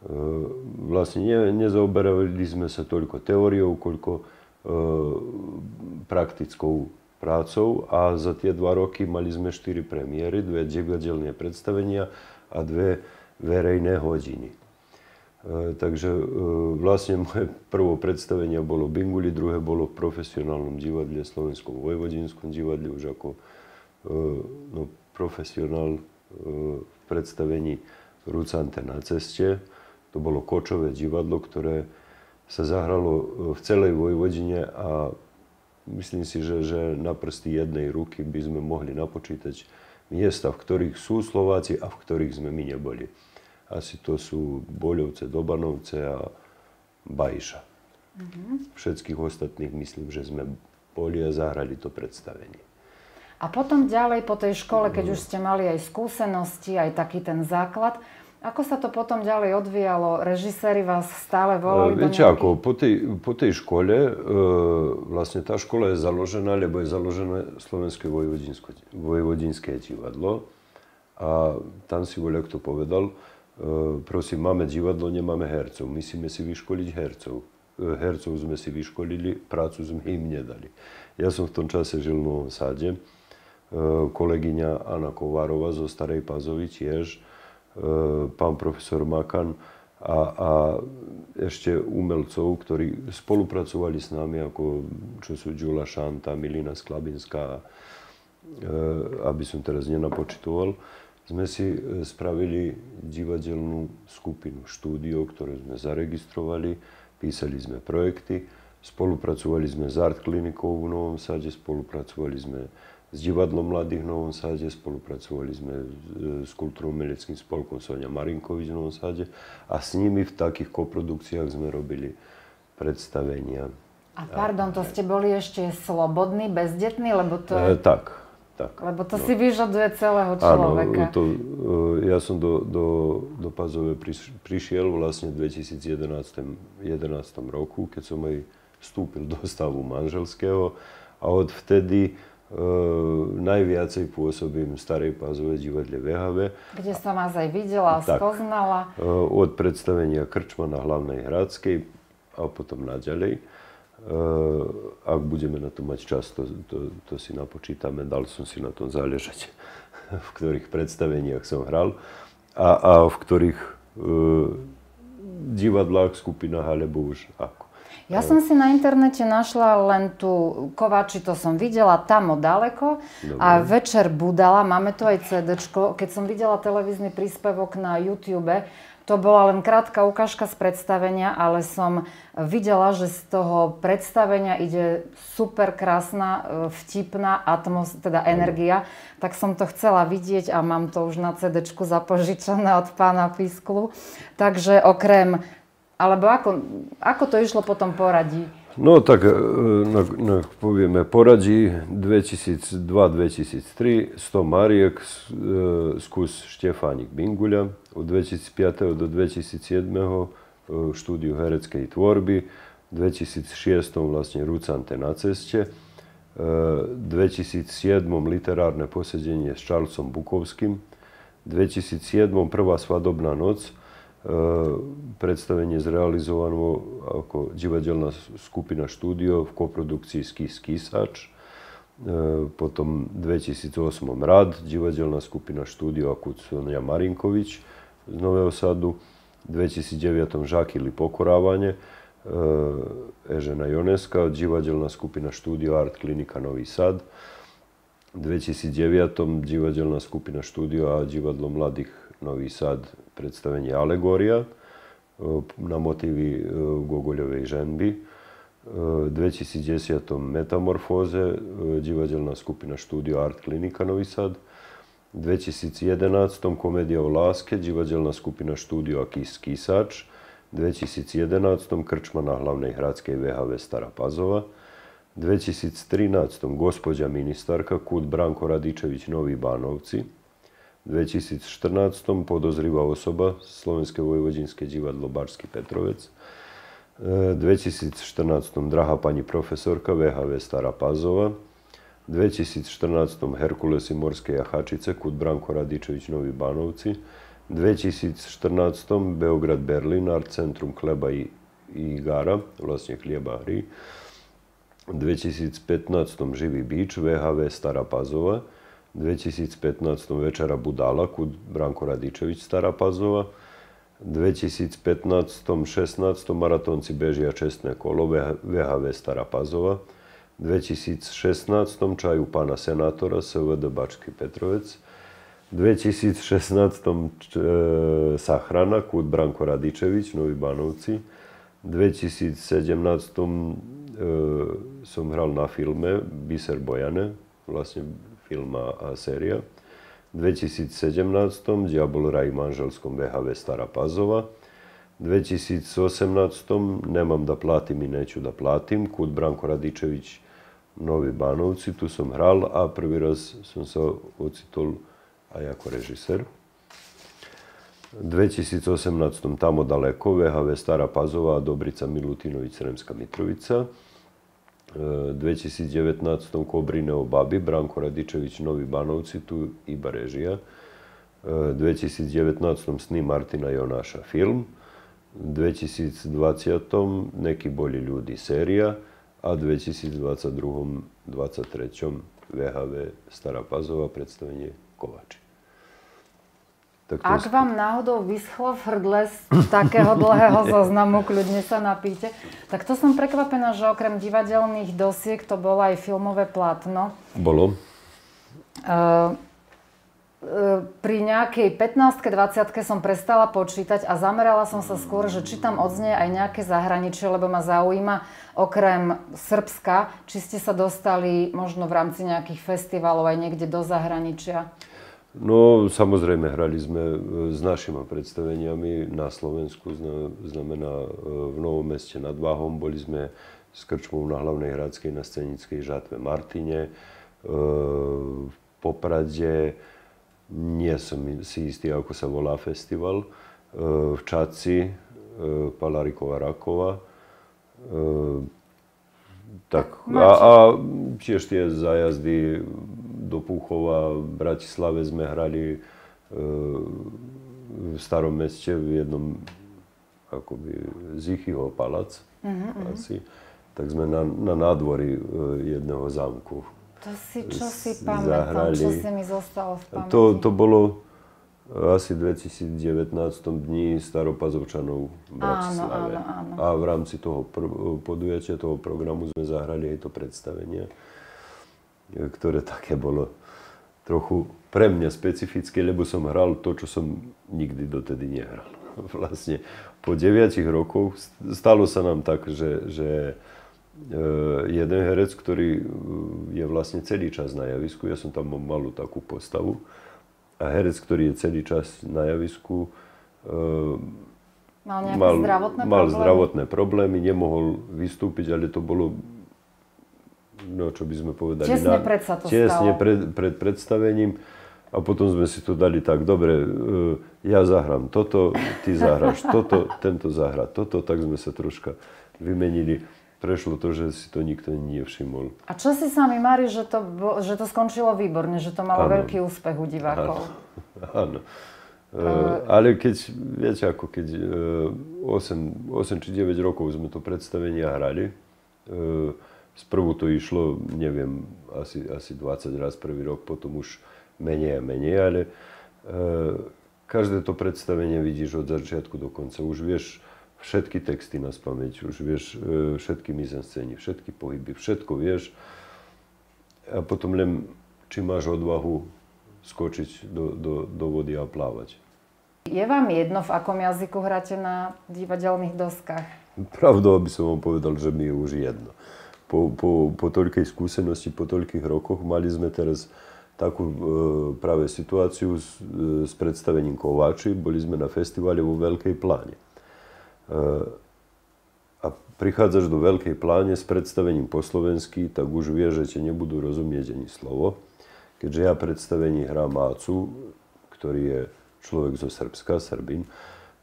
Ehm, vlastne ne, nezaoberali sme sa toľko teóriou, koľko e, praktickou prácou a za tie dva roky mali sme štyri premiéry, dve divadelné predstavenia a dve verejné hodiny. E, takže e, vlastne moje prvo predstavenie bolo Binguli, druhé bolo v profesionálnom divadle, slovenskom vojvodinskom divadle, už ako no, profesionál v predstavení Rucante na ceste. To bolo kočové divadlo, ktoré sa zahralo e, v celej Vojvodine a myslím si, že, že na prsty jednej ruky by sme mohli napočítať miesta, v ktorých sú Slováci a v ktorých sme my neboli. Asi to sú Boľovce, Dobanovce a Bajša. Mhm. Všetkých ostatných myslím, že sme boli a zahrali to predstavenie. A potom ďalej po tej škole, keď mhm. už ste mali aj skúsenosti, aj taký ten základ, ako sa to potom ďalej odvíjalo? Režiséri vás stále e, volali? Viete nejaký... ako, po tej, po tej škole, e, vlastne tá škola je založená, lebo je založené Slovenské vojvodinské divadlo. A tam si voľa kto povedal, e, prosím, máme divadlo, nemáme hercov. Musíme si vyškoliť hercov. E, hercov sme si vyškolili, prácu sme im nedali. Ja som v tom čase žil v Novom Sade. E, kolegyňa Anna Kovárova zo Starej Pazovi tiež E, pán profesor Makan a, a ešte umelcov, ktorí spolupracovali s nami, ako čo sú Džula Šanta, Milina Sklabinská, e, aby som teraz nenapočitoval, sme si e, spravili divadelnú skupinu, štúdio, ktoré sme zaregistrovali, písali sme projekty, spolupracovali sme s Art klinikou v Novom Sade, spolupracovali sme s divadlom mladých v Novom Sáde, spolupracovali sme e, s kultúrom Mileckým spolkom Sonia Marinkovič v Novom Sáde a s nimi v takých koprodukciách sme robili predstavenia. A pardon, to ste boli ešte slobodní, bezdetní, lebo to... E, tak, tak. Lebo to no. si vyžaduje celého človeka. Áno, to, e, ja som do, do, do Pazove prišiel vlastne v 2011 11. roku, keď som aj vstúpil do stavu manželského a odvtedy Ehm, najviacej pôsobím v Starej pázovej divadle VHV. Kde sa vás aj videla, tak, spoznala. Ehm, od predstavenia Krčma na Hlavnej Hradskej a potom naďalej. Ehm, ak budeme na to mať čas, to, to, to si napočítame. Dal som si na tom záležať, [laughs] v ktorých predstaveniach som hral a, a v ktorých e, divadlách, skupinách alebo už ako. Ja som si na internete našla len tú Kovači, to som videla tam ďaleko a večer Budala, máme tu aj CD, keď som videla televízny príspevok na YouTube, to bola len krátka ukážka z predstavenia, ale som videla, že z toho predstavenia ide super krásna, e, vtipná atmos, teda energia, tak som to chcela vidieť a mám to už na CD zapožičané od pána Písklu. Takže okrem alebo ako, ako to išlo potom poradí? No tak, e, no, no, povieme, poradí 2002-2003, 100 Mariek, e, skús Štefanik Binguľa, od 2005. do 2007. E, štúdiu hereckej tvorby, 2006. vlastne Rucante na ceste, 2007. literárne posedenie s Charlesom Bukovským, 2007. prva svadobná noc, E, predstavenie zrealizovano ako divadelná skupina Studio v koprodukciji Skis Kisač. E, potom 2008. Rad, divadelná skupina Studio Akucionja Marinković z Nového Sadu. 2009. Žak ili pokoravanje, Ežena Joneska, divadelna skupina Studio Art Klinika Novi Sad. 2009. divadelna skupina Studio, a divadlo mladih Novi Sad predstavenje alegorija e, na motivi e, Gogoljove i ženbi. 2010. E, metamorfoze, dživađelna skupina Studio Art Klinika Novi Sad. 2011. Komedija Laske dživađelna skupina Studio Akis Kisač. 2011. Krčma na Hradske i VHV Stara Pazova. 2013. Gospođa ministarka Kut Branko Radičević Novi Banovci. 2014 podozrivá osoba, Slovenské vojvodinské divadlo Barský Petrovec. E, v 2014 drahá pani profesorka VHV Stará Pazova. V 2014 Herkulesi Morske Jahačice, kut Branko Radičević Novi Banovci. V 2014 Beograd Berlin, Art Centrum Kleba i, i Igara, vlasnik Hljeba Hri. 2015. Živi Bič, VHV Stara Pazova. 2015. večera Budala kod Branko Radičević, Stara Pazova. 2015. 16. maratonci bežija čestne kolo VHV Stara Pazova. 2016. čaju pana senatora SVD Bački Petrovec. 2016. sahrana kod Branko Radičević, Novi Banovci. 2017. E, som hral na filme Biser Bojane, vlastne filma a séria. V 2017 Diabol raj manželskom VHV Stara Pazova. 2018 Nemam da platim i neću da platim, kod Branko Radičević Novi Banovci, tu sam hral, a prvi raz sam se ocitol, a jako režiser. 2018 tamo daleko, VHV Stara Pazova, Dobrica Milutinović, Sremska Mitrovica. 2019. Kobrine Babi, Branko Radičević, Novi Banovci, tu Iba režija. 2019. sni Martina Jonaša film. 2020. Neki bolji ljudi serija, a 2022. 23. VHV Stara Pazova predstavljanje Kovači. Tak to Ak je... vám náhodou vyschlo v hrdle z takého dlhého [laughs] zoznamu, kľudne sa napíte, tak to som prekvapená, že okrem divadelných dosiek to bolo aj filmové plátno. Bolo. Uh, pri nejakej 15 20 som prestala počítať a zamerala som sa skôr, že či tam odznie aj nejaké zahraničie, lebo ma zaujíma okrem Srbska, či ste sa dostali možno v rámci nejakých festivalov aj niekde do zahraničia. No samozrejme, hrali sme e, s našimi predstaveniami na Slovensku, znamená e, v Novom meste nad Váhom, boli sme s krčmou na Hlavnej Hradskej na Scenickej žatve Martine, e, v Poprade, nie som si istý, ako sa volá festival, v Čaci, Palarikova Rakova, tak, a, a tiež tie zájazdy do Púchova. V Bratislave sme hrali e, v starom meste v jednom akoby Zichyho palac mm-hmm. asi, tak sme na, na nádvorí e, jedného zámku. To si, čo si pamätám, čo si mi zostalo v pamäti? To, to bolo e, asi v 2019 dní Staropazovčanov v Bratislave. Áno, áno, áno. A v rámci toho pr- podujatia, toho programu sme zahrali aj to predstavenie ktoré také bolo trochu pre mňa specifické, lebo som hral to, čo som nikdy dotedy nehral. [laughs] Vlastne po 9 rokoch stalo sa nám tak, že, že e, jeden herec, ktorý e, je vlastne celý čas na javisku, ja som tam mal malú takú postavu, a herec, ktorý je celý čas na javisku, e, mal, mal, zdravotné, mal problémy? zdravotné problémy, nemohol vystúpiť, ale to bolo no čo by sme povedali, tesne, na, sa to tesne stalo. Pred, pred predstavením. A potom sme si to dali tak, dobre, e, ja zahrám toto, ty zahráš [laughs] toto, tento zahrá toto, tak sme sa troška vymenili. Prešlo to, že si to nikto nevšimol. A čo si sami, Mari, že to, že to skončilo výborne, že to malo ano. veľký úspech u divákov? Áno. Uh, ale keď, viete ako, keď uh, 8, 8 či 9 rokov sme to predstavenie hrali, uh, Sprvu to išlo, neviem, asi, asi 20 raz prvý rok, potom už menej a menej, ale e, každé to predstavenie vidíš od začiatku do konca. Už vieš všetky texty na spameť, už vieš e, všetky mizenscény, všetky pohyby, všetko vieš. A potom len, či máš odvahu skočiť do, do, do vody a plávať. Je vám jedno, v akom jazyku hráte na divadelných doskách? Pravdou aby som vám povedal, že mi je už jedno po, po, po toľkej skúsenosti, po toľkých rokoch mali sme teraz takú e, práve situáciu s, e, s predstavením Kováči. Boli sme na festivale vo Veľkej pláne. E, a prichádzaš do Veľkej pláne s predstavením po slovensky, tak už vieš, že te nebudú rozumieť ani slovo. Keďže ja predstavení hrám Mácu, ktorý je človek zo Srbska, Srbín, e,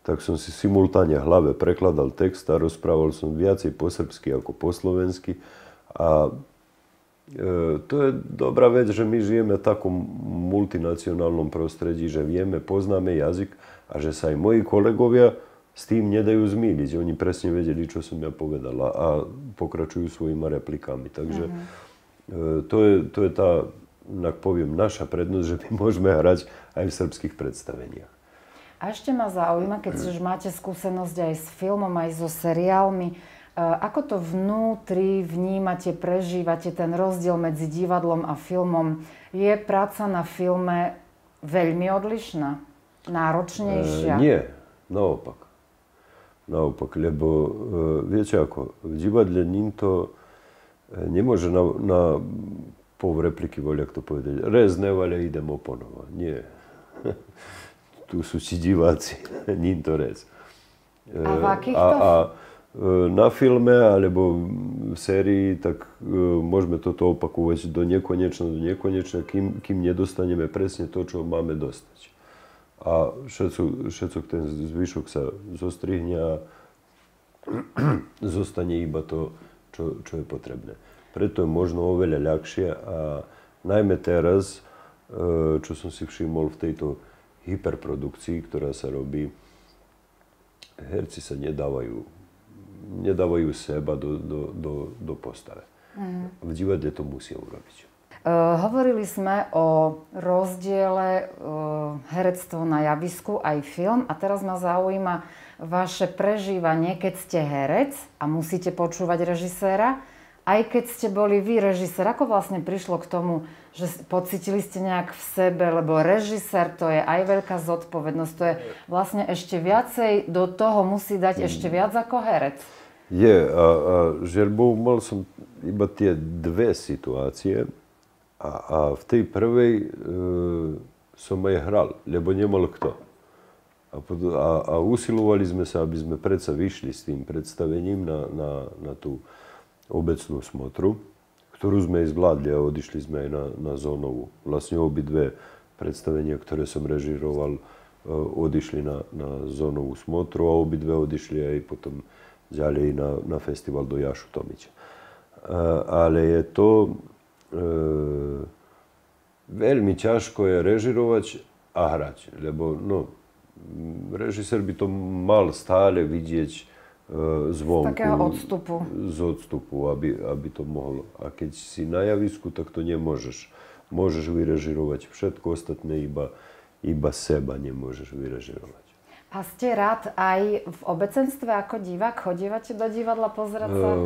tak som si simultáne hlave prekladal text a rozprával som viacej po srbsky ako po slovensky. A e, to je dobrá vec, že my žijeme v takom multinacionálnom prostredí, že vieme, poznáme jazyk a že sa aj moji kolegovia s tým nedajú zmýliť. Oni presne vedeli, čo som ja povedala a pokračujú svojima replikami. Takže mhm. e, to, je, to je tá, tak poviem, naša prednosť, že my môžeme hrať aj v srbských predstaveniach. A ešte ma zaujíma, keď už máte skúsenosť aj s filmom, aj so seriálmi, e, ako to vnútri vnímate, prežívate ten rozdiel medzi divadlom a filmom? Je práca na filme veľmi odlišná? Náročnejšia? E, nie, naopak. Naopak, lebo e, viete ako, v divadle Ninto e, nemôže na, na pol replike volja kto povedať, rezne, nevalja idem oponovať. Nie. [laughs] tu sú si diváci, [laughs] nie to res. A A, e, a na filme alebo v sérii, tak e, môžeme toto opakovať do nekonečna, do nekonečna, kým, kým nedostaneme presne to, čo máme dostať. A všetko, všetok ten zvyšok sa zostrihne a [clears throat] zostane iba to, čo, čo je potrebné. Preto je možno oveľa ľahšie a najmä teraz, e, čo som si všimol v tejto hyperprodukcii, ktorá sa robí, herci sa nedávajú, nedávajú seba do, do, do, do postave. Mm. V divadle to musia urobiť. Uh, hovorili sme o rozdiele uh, herectvo na javisku aj film a teraz ma zaujíma vaše prežívanie, keď ste herec a musíte počúvať režiséra aj keď ste boli vy režisér, ako vlastne prišlo k tomu, že pocitili ste nejak v sebe, lebo režisér to je aj veľká zodpovednosť, to je vlastne ešte viacej, do toho musí dať ešte mm. viac ako herec. Je, a, a želbu mal som iba tie dve situácie a, a v tej prvej e, som aj hral, lebo nemal kto. A, a, a usilovali sme sa, aby sme predsa vyšli s tým predstavením na, na, na tú... Tu obecnú smotru, ktorú sme aj zvládli a odišli sme aj na, na zónovú. Vlastne dve predstavenia, ktoré som režiroval, e, odišli na, na zónovú smotru a obidve odišli aj potom ďalej na, na festival do Jašu Tomiča. E, ale je to e, veľmi ťažko je režirovať a hrať, lebo no, režisér by to mal stále vidieť E, zvonku. Z takého odstupu. Z odstupu, aby, aby to mohlo. A keď si na javisku, tak to nemôžeš. Môžeš vyrežirovať všetko ostatné, iba, iba seba nemôžeš vyrežirovať. A ste rád aj v obecenstve ako divák? Chodívate do divadla pozerať sa uh,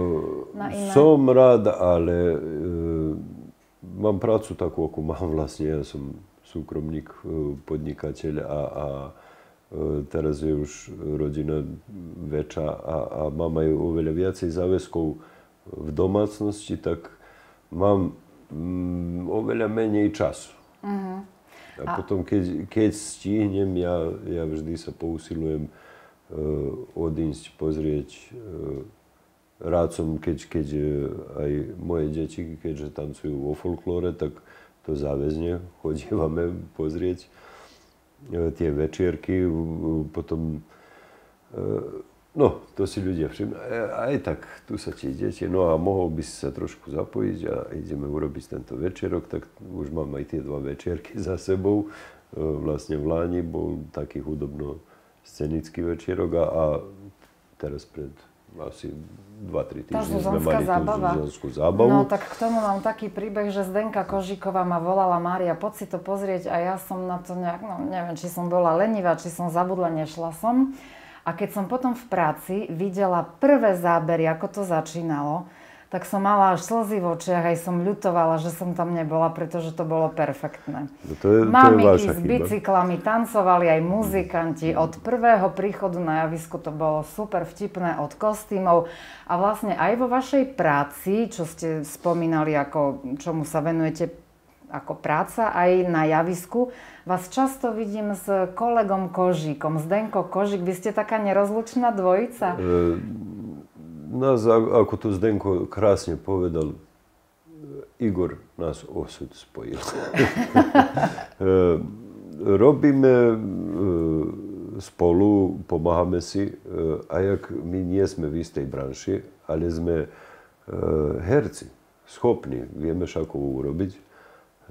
na iné? Som rád, ale uh, mám prácu takú, ako mám [laughs] vlastne. Ja som súkromník, uh, podnikateľ a, a uh, E, teraz je už rodina väčšia a, a mám aj oveľa viacej záväzkov v domácnosti, tak mám mm, oveľa menej času. Uh-huh. A, a potom, keď, keď stihnem, ja, ja vždy sa pousilujem uh, odísť, pozrieť. Uh, rád som, keď, keď aj moje deti, keďže tancujú vo folklóre, tak to záväzne chodívame pozrieť. Uh, E, tie večierky, potom e, No, to si ľudia všimnú. E, aj tak, tu sa ti idete. No a mohol by si sa trošku zapojiť a ideme urobiť tento večerok. Tak už mám aj tie dva večierky za sebou. Vlastne v Láni bol taký hudobno-scenický večerok a, a teraz pred asi 2-3 týždne sme mali zábava. tú zuzanskú zábavu. No tak k tomu mám taký príbeh, že Zdenka Kožíková ma volala, Mária, poď si to pozrieť a ja som na to nejak, no neviem, či som bola lenivá, či som zabudla, nešla som. A keď som potom v práci videla prvé zábery, ako to začínalo, tak som mala až slzy v očiach, aj som ľutovala, že som tam nebola, pretože to bolo perfektné. No to je, to je s bicyklami tancovali, aj muzikanti. Od prvého príchodu na javisko to bolo super vtipné, od kostýmov. A vlastne aj vo vašej práci, čo ste spomínali, ako čomu sa venujete ako práca aj na javisku. Vás často vidím s kolegom Kožíkom, Zdenko Kožík. Vy ste taká nerozlučná dvojica. E, nas, ako to Zdenko krasnije povedal, Igor nas osud spojil. [laughs] E, robíme e, spolu, pomáhame si, e, a jak my nie sme v istej branši, ale sme herci, schopni, vieme ako urobiť.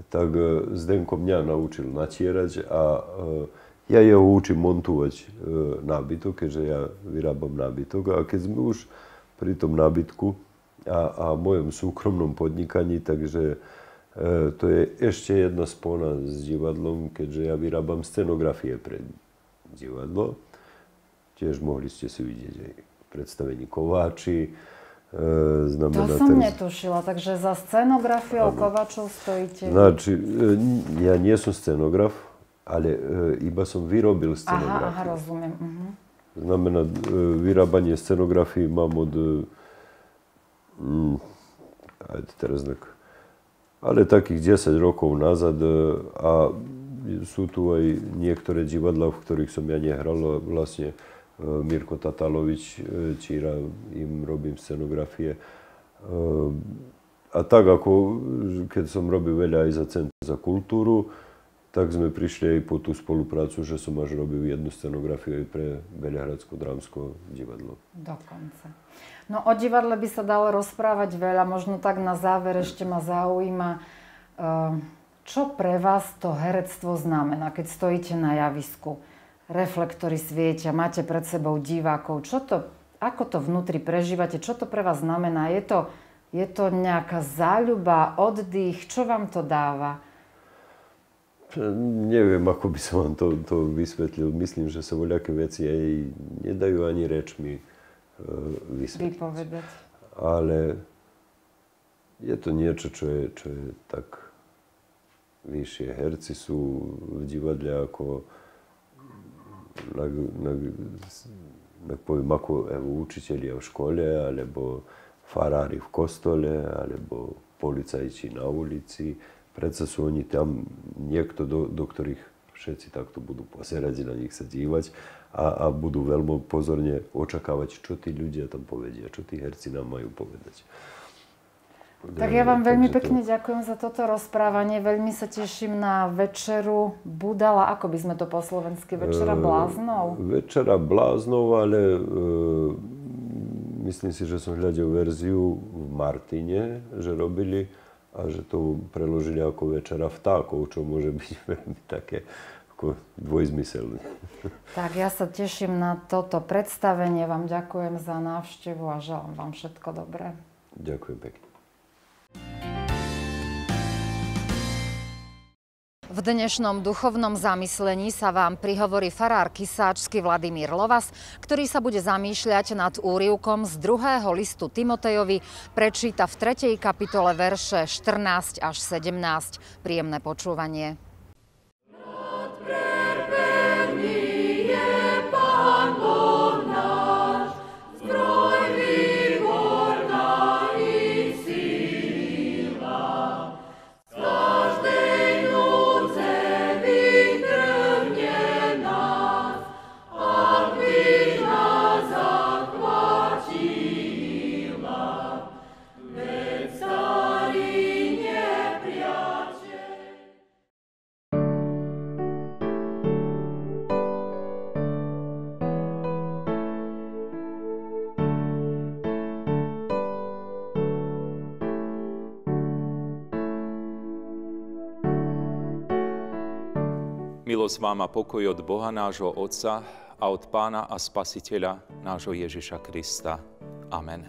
Tak Zdenko mňa naučil natjerać, a ja je učim montovať nábytok, keďže ja vyrábam nábytok. A keď sme už pri tom nábytku a, a mojom súkromnom podnikaní, takže e, to je ešte jedna spona s divadlom, keďže ja vyrábam scenografie pre divadlo. Tiež mohli ste si vidieť aj predstavení Kováči. E, znamená to som ten... netušila, takže za scenografiou ano. Kovačov stojíte. Znači, e, ja nie som scenograf, ale e, iba som vyrobil scenografiu. Aha, aha rozumiem. Mhm. Znamená, e, vyrábanie scenografii mám od... E, mm, aj teraz tak, ale takých 10 rokov nazad e, a sú tu aj niektoré divadla, v ktorých som ja nehral. Vlastne Mirko Tatalovič, Číra, im robím scenografie. A tak ako keď som robil veľa aj za Centrum za kultúru, tak sme prišli aj po tú spoluprácu, že som až robil jednu scenografiu aj pre Belehradsko drámsko divadlo. Dokonca. No o divadle by sa dalo rozprávať veľa, možno tak na záver ešte ma zaujíma, eh, čo pre vás to herectvo znamená, keď stojíte na javisku, reflektory svietia, máte pred sebou divákov, čo to, ako to vnútri prežívate, čo to pre vás znamená, je to, je to nejaká záľuba, oddych, čo vám to dáva? Nie wiem, ako bi sam to, to vysvetlil. Mislim, že sa voľaké veci nie nedajú ani rečmi e, vysvetliť. Vypovedať. Ale je to niečo, čo je, čo je tak vyššie. Herci sú v divadle ako na, na, ne poviem ako evo, učiteľia v škole, alebo farári v kostole, alebo policajti na ulici. predsa sú oni tam niekto, do, do ktorých všetci takto budú pozerať, na nich sa dívať a, a budú veľmi pozorne očakávať, čo tí ľudia tam povedia, čo tí herci nám majú povedať. Tak ja vám veľmi pekne ďakujem za toto rozprávanie. Veľmi sa teším na večeru Budala. Ako by sme to po slovensky? Večera e, bláznov? E, večera bláznov, ale e, myslím si, že som hľadil verziu v Martine, že robili a že to preložili ako večera vtákov, čo môže byť [laughs] veľmi také ako dvojzmyselné. Tak ja sa teším na toto predstavenie. Vám ďakujem za návštevu a želám vám všetko dobré. Ďakujem pekne. V dnešnom duchovnom zamyslení sa vám prihovorí farár kisáčsky Vladimír Lovas, ktorý sa bude zamýšľať nad úrivkom z druhého listu Timotejovi, prečíta v 3. kapitole verše 14 až 17. Príjemné počúvanie. Milosť vám a pokoj od Boha nášho Otca a od Pána a Spasiteľa nášho Ježiša Krista. Amen.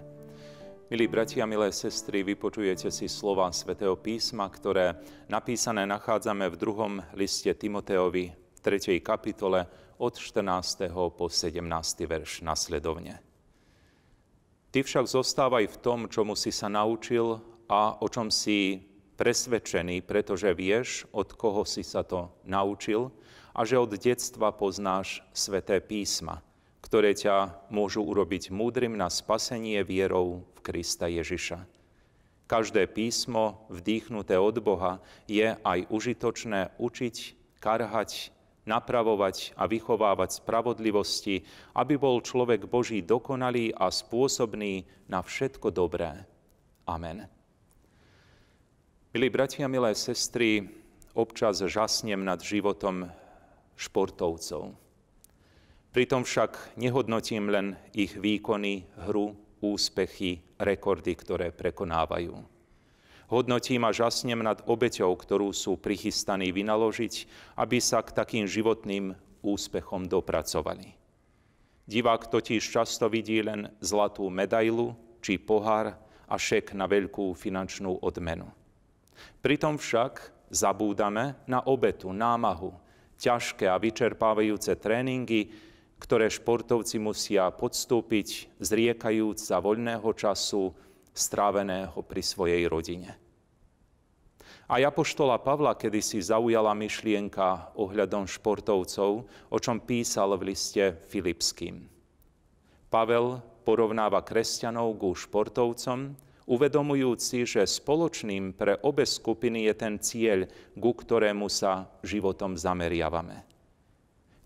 Milí bratia, milé sestry, vypočujete si slova svätého písma, ktoré napísané nachádzame v druhom liste Timoteovi, 3. kapitole, od 14. po 17. verš nasledovne. Ty však zostávaj v tom, čomu si sa naučil a o čom si presvedčený, pretože vieš, od koho si sa to naučil a že od detstva poznáš sveté písma, ktoré ťa môžu urobiť múdrym na spasenie vierou v Krista Ježiša. Každé písmo, vdýchnuté od Boha, je aj užitočné učiť, karhať, napravovať a vychovávať spravodlivosti, aby bol človek Boží dokonalý a spôsobný na všetko dobré. Amen. Milí bratia, milé sestry, občas žasnem nad životom športovcov. Pritom však nehodnotím len ich výkony, hru, úspechy, rekordy, ktoré prekonávajú. Hodnotím a žasnem nad obeťou, ktorú sú prichystaní vynaložiť, aby sa k takým životným úspechom dopracovali. Divák totiž často vidí len zlatú medailu či pohár a šek na veľkú finančnú odmenu. Pritom však zabúdame na obetu, námahu, ťažké a vyčerpávajúce tréningy, ktoré športovci musia podstúpiť, zriekajúc za voľného času stráveného pri svojej rodine. A Apoštola Pavla kedysi zaujala myšlienka ohľadom športovcov, o čom písal v liste Filipským. Pavel porovnáva kresťanov ku športovcom, Uvedomujúci, že spoločným pre obe skupiny je ten cieľ, ku ktorému sa životom zameriavame.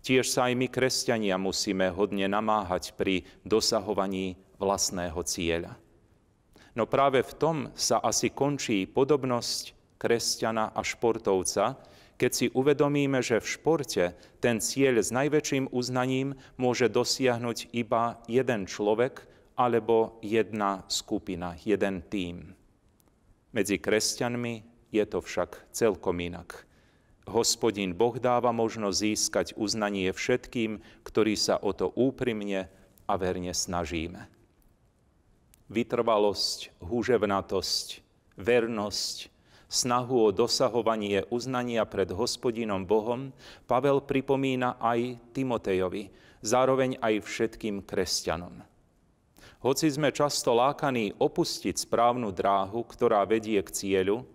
Tiež sa aj my, kresťania, musíme hodne namáhať pri dosahovaní vlastného cieľa. No práve v tom sa asi končí podobnosť kresťana a športovca, keď si uvedomíme, že v športe ten cieľ s najväčším uznaním môže dosiahnuť iba jeden človek, alebo jedna skupina, jeden tým. Medzi kresťanmi je to však celkom inak. Hospodin Boh dáva možnosť získať uznanie všetkým, ktorí sa o to úprimne a verne snažíme. Vytrvalosť, húževnatosť, vernosť, snahu o dosahovanie uznania pred hospodinom Bohom Pavel pripomína aj Timotejovi, zároveň aj všetkým kresťanom. Hoci sme často lákaní opustiť správnu dráhu, ktorá vedie k cieľu,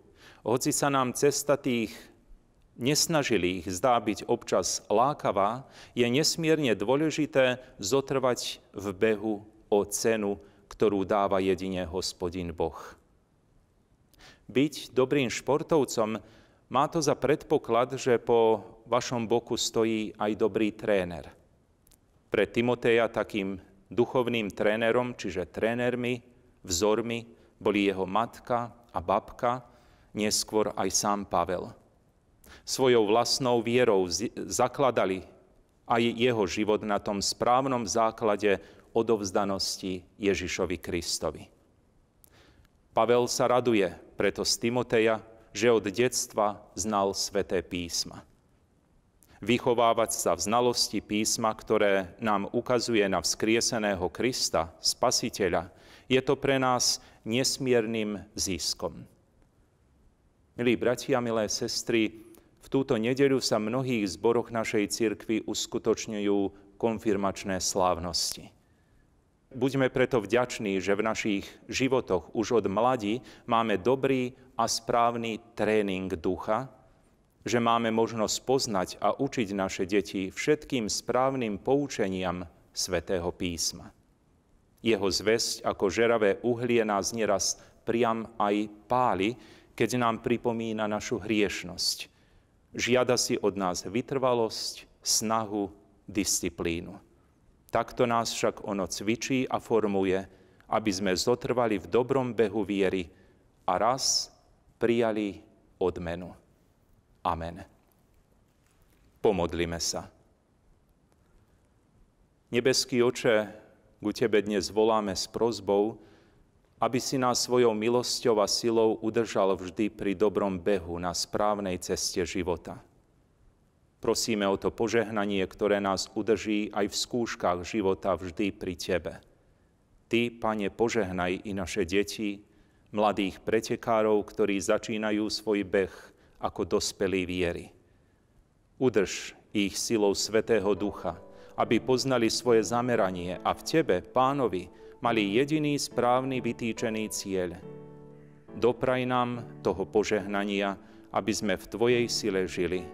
hoci sa nám cesta tých nesnažilých zdá byť občas lákavá, je nesmierne dôležité zotrvať v behu o cenu, ktorú dáva jedine hospodin Boh. Byť dobrým športovcom má to za predpoklad, že po vašom boku stojí aj dobrý tréner. Pre Timoteja takým duchovným trénerom, čiže trénermi, vzormi boli jeho matka a babka, neskôr aj sám Pavel. Svojou vlastnou vierou zakladali aj jeho život na tom správnom základe odovzdanosti Ježišovi Kristovi. Pavel sa raduje preto z Timoteja, že od detstva znal sveté písma vychovávať sa v znalosti písma, ktoré nám ukazuje na vzkrieseného Krista, Spasiteľa, je to pre nás nesmierným ziskom. Milí bratia, milé sestry, v túto nedeľu sa v mnohých zboroch našej cirkvi uskutočňujú konfirmačné slávnosti. Buďme preto vďační, že v našich životoch už od mladí máme dobrý a správny tréning ducha, že máme možnosť poznať a učiť naše deti všetkým správnym poučeniam svetého písma. Jeho zväzť ako žeravé uhlie nás neraz priam aj páli, keď nám pripomína našu hriešnosť. Žiada si od nás vytrvalosť, snahu, disciplínu. Takto nás však ono cvičí a formuje, aby sme zotrvali v dobrom behu viery a raz prijali odmenu. Amen. Pomodlíme sa. Nebeský oče, ku Tebe dnes voláme s prozbou, aby si nás svojou milosťou a silou udržal vždy pri dobrom behu na správnej ceste života. Prosíme o to požehnanie, ktoré nás udrží aj v skúškach života vždy pri Tebe. Ty, Pane, požehnaj i naše deti, mladých pretekárov, ktorí začínajú svoj beh ako dospelí viery. Udrž ich silou Svetého Ducha, aby poznali svoje zameranie a v Tebe, Pánovi, mali jediný správny vytýčený cieľ. Dopraj nám toho požehnania, aby sme v Tvojej sile žili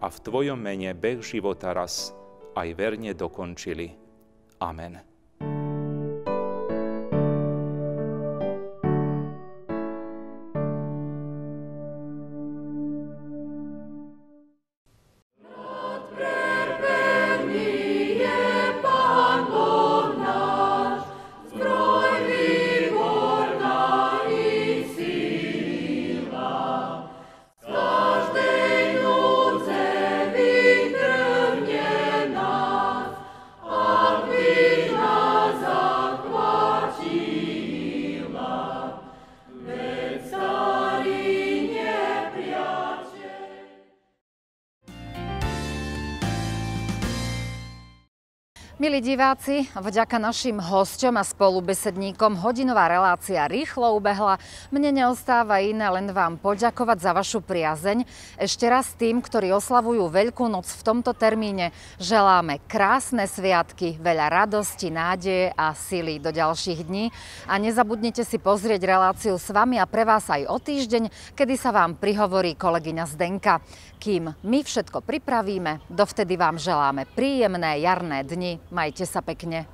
a v Tvojom mene beh života raz aj verne dokončili. Amen. diváci, vďaka našim hosťom a spolubesedníkom hodinová relácia rýchlo ubehla. Mne neostáva iné len vám poďakovať za vašu priazeň. Ešte raz tým, ktorí oslavujú Veľkú noc v tomto termíne, želáme krásne sviatky, veľa radosti, nádeje a sily do ďalších dní. A nezabudnite si pozrieť reláciu s vami a pre vás aj o týždeň, kedy sa vám prihovorí kolegyňa Zdenka. Kým my všetko pripravíme, dovtedy vám želáme príjemné jarné dni. Majte sa pekne.